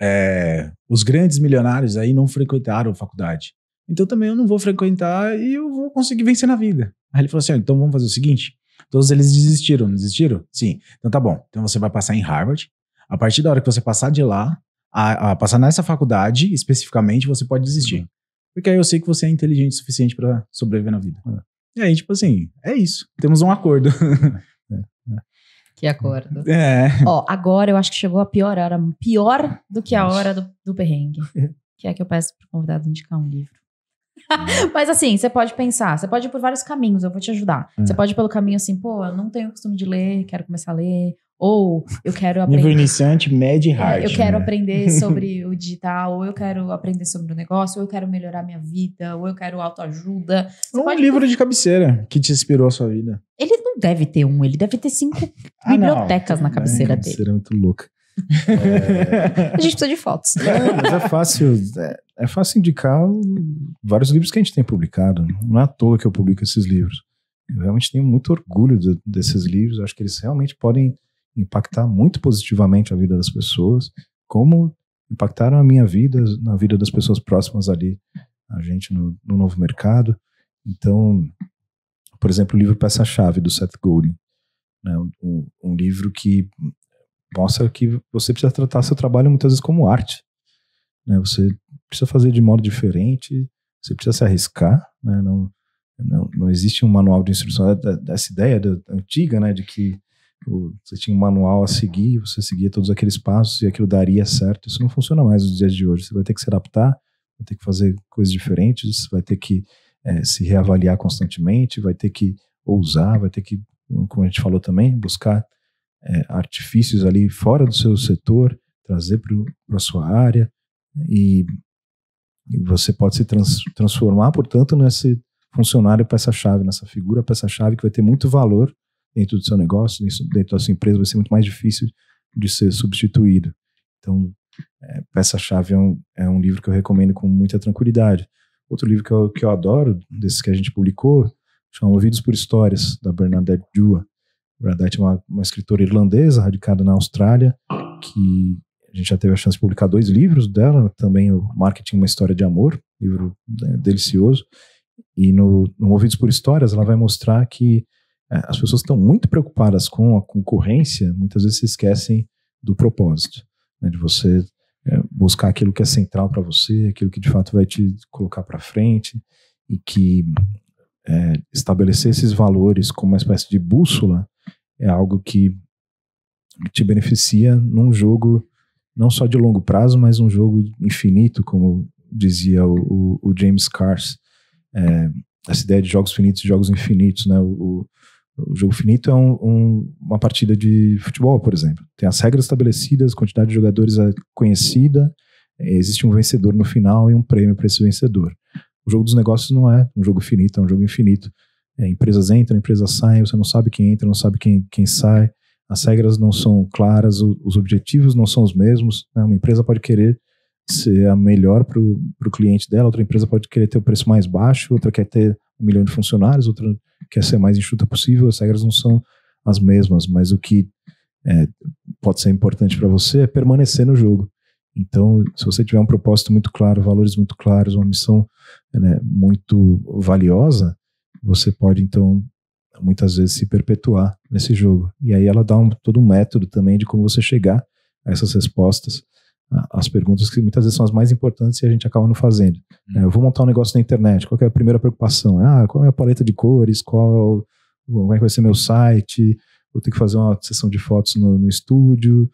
é, os grandes milionários aí não frequentaram a faculdade. Então também eu não vou frequentar e eu vou conseguir vencer na vida. Aí ele falou assim: então vamos fazer o seguinte: todos eles desistiram, não desistiram? Sim. Então tá bom. Então você vai passar em Harvard. A partir da hora que você passar de lá, a, a passar nessa faculdade especificamente, você pode desistir. Uhum. Porque aí eu sei que você é inteligente o suficiente para sobreviver na vida. Uhum. E aí, tipo assim, é isso. Temos um acordo. de acordo É. Ó, agora eu acho que chegou a pior hora, pior do que a hora do, do perrengue. Que é que eu peço pro convidado indicar um livro. Hum. Mas assim, você pode pensar, você pode ir por vários caminhos, eu vou te ajudar. É. Você hum. pode ir pelo caminho assim, pô, eu não tenho costume de ler, quero começar a ler. Ou eu quero aprender. Nível iniciante, médio e hard. É, eu quero né? aprender sobre o digital, ou eu quero aprender sobre o negócio, ou eu quero melhorar minha vida, ou eu quero autoajuda. Você um pode... livro de cabeceira que te inspirou a sua vida. Ele não deve ter um, ele deve ter cinco ah, bibliotecas não, na ah, cabeceira é, dele. Cabeceira muito louca. É... A gente precisa de fotos. É, mas é fácil, é, é, fácil indicar vários livros que a gente tem publicado. Não é à toa que eu publico esses livros. Eu realmente tenho muito orgulho de, desses livros. acho que eles realmente podem impactar muito positivamente a vida das pessoas, como impactaram a minha vida, na vida das pessoas próximas ali, a gente no, no novo mercado. Então, por exemplo, o livro Peça-Chave, do Seth Godin, né, um, um livro que mostra que você precisa tratar seu trabalho muitas vezes como arte. Né? Você precisa fazer de modo diferente, você precisa se arriscar, né? não, não, não existe um manual de instrução é, é, dessa ideia da, antiga, né, de que você tinha um manual a seguir, você seguia todos aqueles passos e aquilo daria certo. Isso não funciona mais nos dias de hoje. Você vai ter que se adaptar, vai ter que fazer coisas diferentes, vai ter que é, se reavaliar constantemente, vai ter que ousar, vai ter que, como a gente falou também, buscar é, artifícios ali fora do seu setor, trazer para a sua área e, e, você pode se trans, transformar, portanto, nesse funcionário peça-chave, nessa figura peça-chave que vai ter muito valor dentro do seu negócio, dentro da sua empresa, vai ser muito mais difícil de ser substituído. Então, é, Peça-Chave é um, é um livro que eu recomendo com muita tranquilidade. Outro livro que eu, que eu adoro, desses que a gente publicou, chama Ouvidos por Histórias, da Bernadette Dua. Bernadette é uma, uma escritora irlandesa, radicada na Austrália, que a gente já teve a chance de publicar dois livros dela, também o Marketing Uma História de Amor, livro né, delicioso. E no, no Ouvidos por Histórias, ela vai mostrar que é, as pessoas estão muito preocupadas com a concorrência, muitas vezes se esquecem do propósito, né, de você é, buscar aquilo que é central para você, aquilo que de fato vai te colocar para frente e que é, estabelecer esses valores como uma espécie de bússola é algo que te beneficia num jogo não só de longo prazo, mas um jogo infinito, como dizia o, o, o James Cars. É, essa ideia de jogos finitos e jogos infinitos, né? O, o jogo finito é um, um, uma partida de futebol, por exemplo. Tem as regras estabelecidas, quantidade de jogadores é conhecida, é, existe um vencedor no final e um prêmio para esse vencedor. O jogo dos negócios não é um jogo finito, é um jogo infinito. É, empresas entram, empresas saem, você não sabe quem entra, não sabe quem, quem sai, as regras não são claras, o, os objetivos não são os mesmos. Né? Uma empresa pode querer ser a melhor para o cliente dela, outra empresa pode querer ter o preço mais baixo, outra quer ter um milhão de funcionários, outra quer ser mais enxuta possível, as regras não são as mesmas, mas o que é, pode ser importante para você é permanecer no jogo. Então, se você tiver um propósito muito claro, valores muito claros, uma missão né, muito valiosa, você pode então muitas vezes se perpetuar nesse jogo. E aí ela dá um, todo um método também de como você chegar a essas respostas as perguntas que muitas vezes são as mais importantes e a gente acaba não fazendo. Hum. É, eu vou montar um negócio na internet, qual é a primeira preocupação? Ah, qual é a paleta de cores? Qual, como é vai ser meu site? Vou ter que fazer uma sessão de fotos no, no estúdio,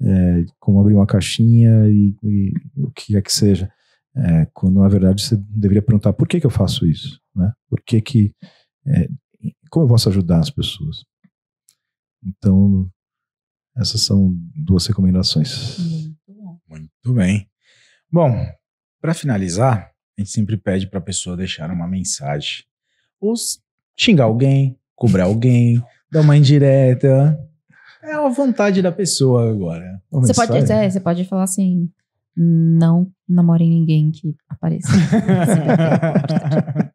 é, como abrir uma caixinha e, e, o que é que seja. É, quando na verdade você deveria perguntar por que, que eu faço isso? Né? Por que que... É, como eu posso ajudar as pessoas? Então, essas são duas recomendações. Hum. Muito bem. Bom, para finalizar, a gente sempre pede para a pessoa deixar uma mensagem. Ou xingar alguém, cobrar alguém, dar uma indireta. É a vontade da pessoa agora. você pode, é, você pode falar assim: não namore ninguém que apareça.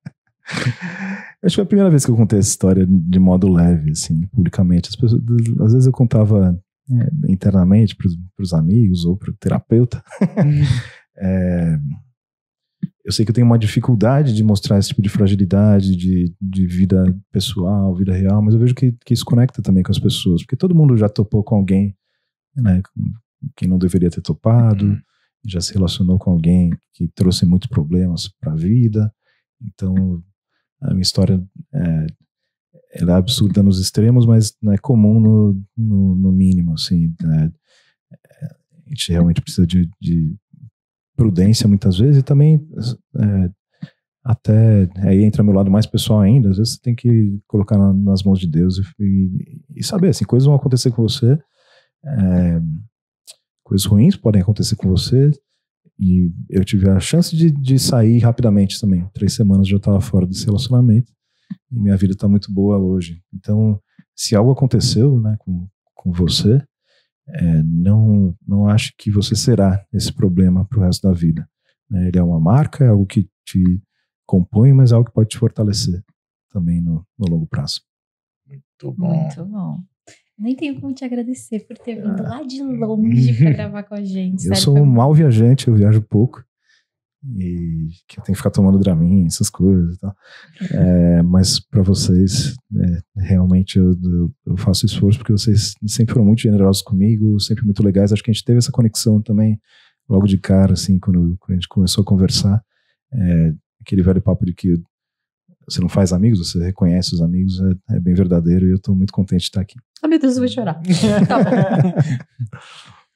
Acho que foi é a primeira vez que eu contei essa história de modo leve, assim, publicamente. Pessoas, às vezes eu contava é, internamente para os amigos ou para o terapeuta. Uhum. é, eu sei que eu tenho uma dificuldade de mostrar esse tipo de fragilidade, de, de vida pessoal, vida real, mas eu vejo que, que isso conecta também com as pessoas, porque todo mundo já topou com alguém, né, que não deveria ter topado, uhum. já se relacionou com alguém que trouxe muitos problemas para a vida. Então, a minha história é, ela é absurda nos extremos, mas não é comum no, no, no mínimo, assim, né? A gente realmente precisa de, de, prudência muitas vezes e também é, até aí entra meu lado mais pessoal ainda. Às vezes você tem que colocar na, nas mãos de Deus e, e, saber assim coisas vão acontecer com você, é, coisas ruins podem acontecer com você. E eu tive a chance de, de sair rapidamente também. Três semanas já estava fora desse relacionamento e minha vida está muito boa hoje. Então, se algo aconteceu né, com, com você, é, não, não acho que você será esse problema para o resto da vida. Né? Ele é uma marca, é algo que te compõe, mas é algo que pode te fortalecer também no, no longo prazo. Muito bom. Muito bom. Nem tenho como te agradecer por ter vindo ah. lá de longe para gravar com a gente. Eu sério, sou um mal viajante, eu viajo pouco e que eu tenho que ficar tomando Dramin, essas coisas e tal. É, mas para vocês, é, realmente eu, eu, faço esforço porque vocês sempre foram muito generosos comigo, sempre muito legais. Acho que a gente teve essa conexão também logo de cara, assim, quando, quando a gente começou a conversar. É, aquele velho papo de que você não faz amigos, você reconhece os amigos, é, é bem verdadeiro e eu tô muito contente de estar aqui. Ah, meu Deus, eu vou chorar. tá bom.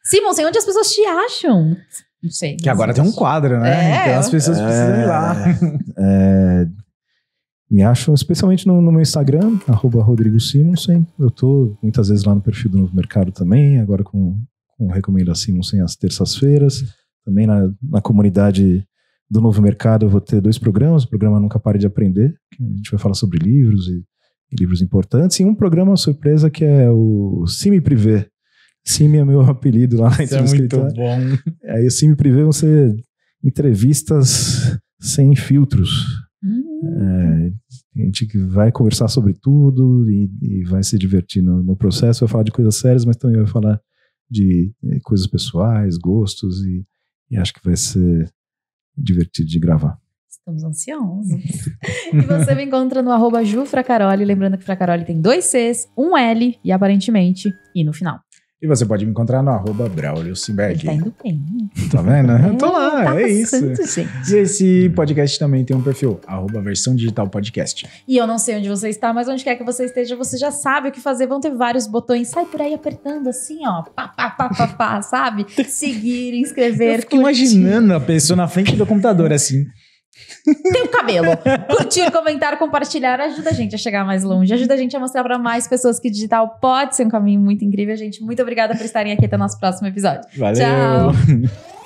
Simon, onde as pessoas te acham? Não sei. Que agora tem um quadro, né? É, então as pessoas é, precisam ir lá. É, me acham, especialmente no, no, meu Instagram, arroba Rodrigo Simonsen. Eu tô muitas vezes lá no perfil do Novo Mercado também, agora com, com Recomenda Simonsen às terças-feiras. Também na, na comunidade do Novo Mercado eu vou ter dois programas, o programa Nunca Pare de Aprender, que a gente vai falar sobre livros e, e livros importantes, e um programa surpresa que é o Cime Priver, Sim é meu apelido lá Isso é muito escritório. bom. Aí é, o Sim Privé vão ser entrevistas sem filtros. Hum. É, a gente vai conversar sobre tudo e, e vai se divertir no, no, processo. Vai falar de coisas sérias, mas também vai falar de eh, coisas pessoais, gostos e, e acho que vai ser divertido de gravar. Estamos ansiosos. e você me encontra no arroba Jufracaroli, lembrando que Fracaroli tem dois Cs, um L e aparentemente e no final. E você pode me encontrar no arroba Braulio Simberg. Tá indo bem. Tá vendo? Eu tô lá, tá é isso. Gente. Esse podcast também tem um perfil, arroba versão digital podcast. E eu não sei onde você está, mas onde quer que você esteja, você já sabe o que fazer. Vão ter vários botões. Sai por aí apertando assim, ó. Pá, pá, pá, pá, pá sabe? Seguir, inscrever, Eu fico curtir. imaginando a pessoa na frente do computador assim. Tem o cabelo. Curtir, comentar, compartilhar ajuda a gente a chegar mais longe, ajuda a gente a mostrar para mais pessoas que digital pode ser um caminho muito incrível, gente. Muito obrigada por estarem aqui até o nosso próximo episódio. Valeu. Tchau.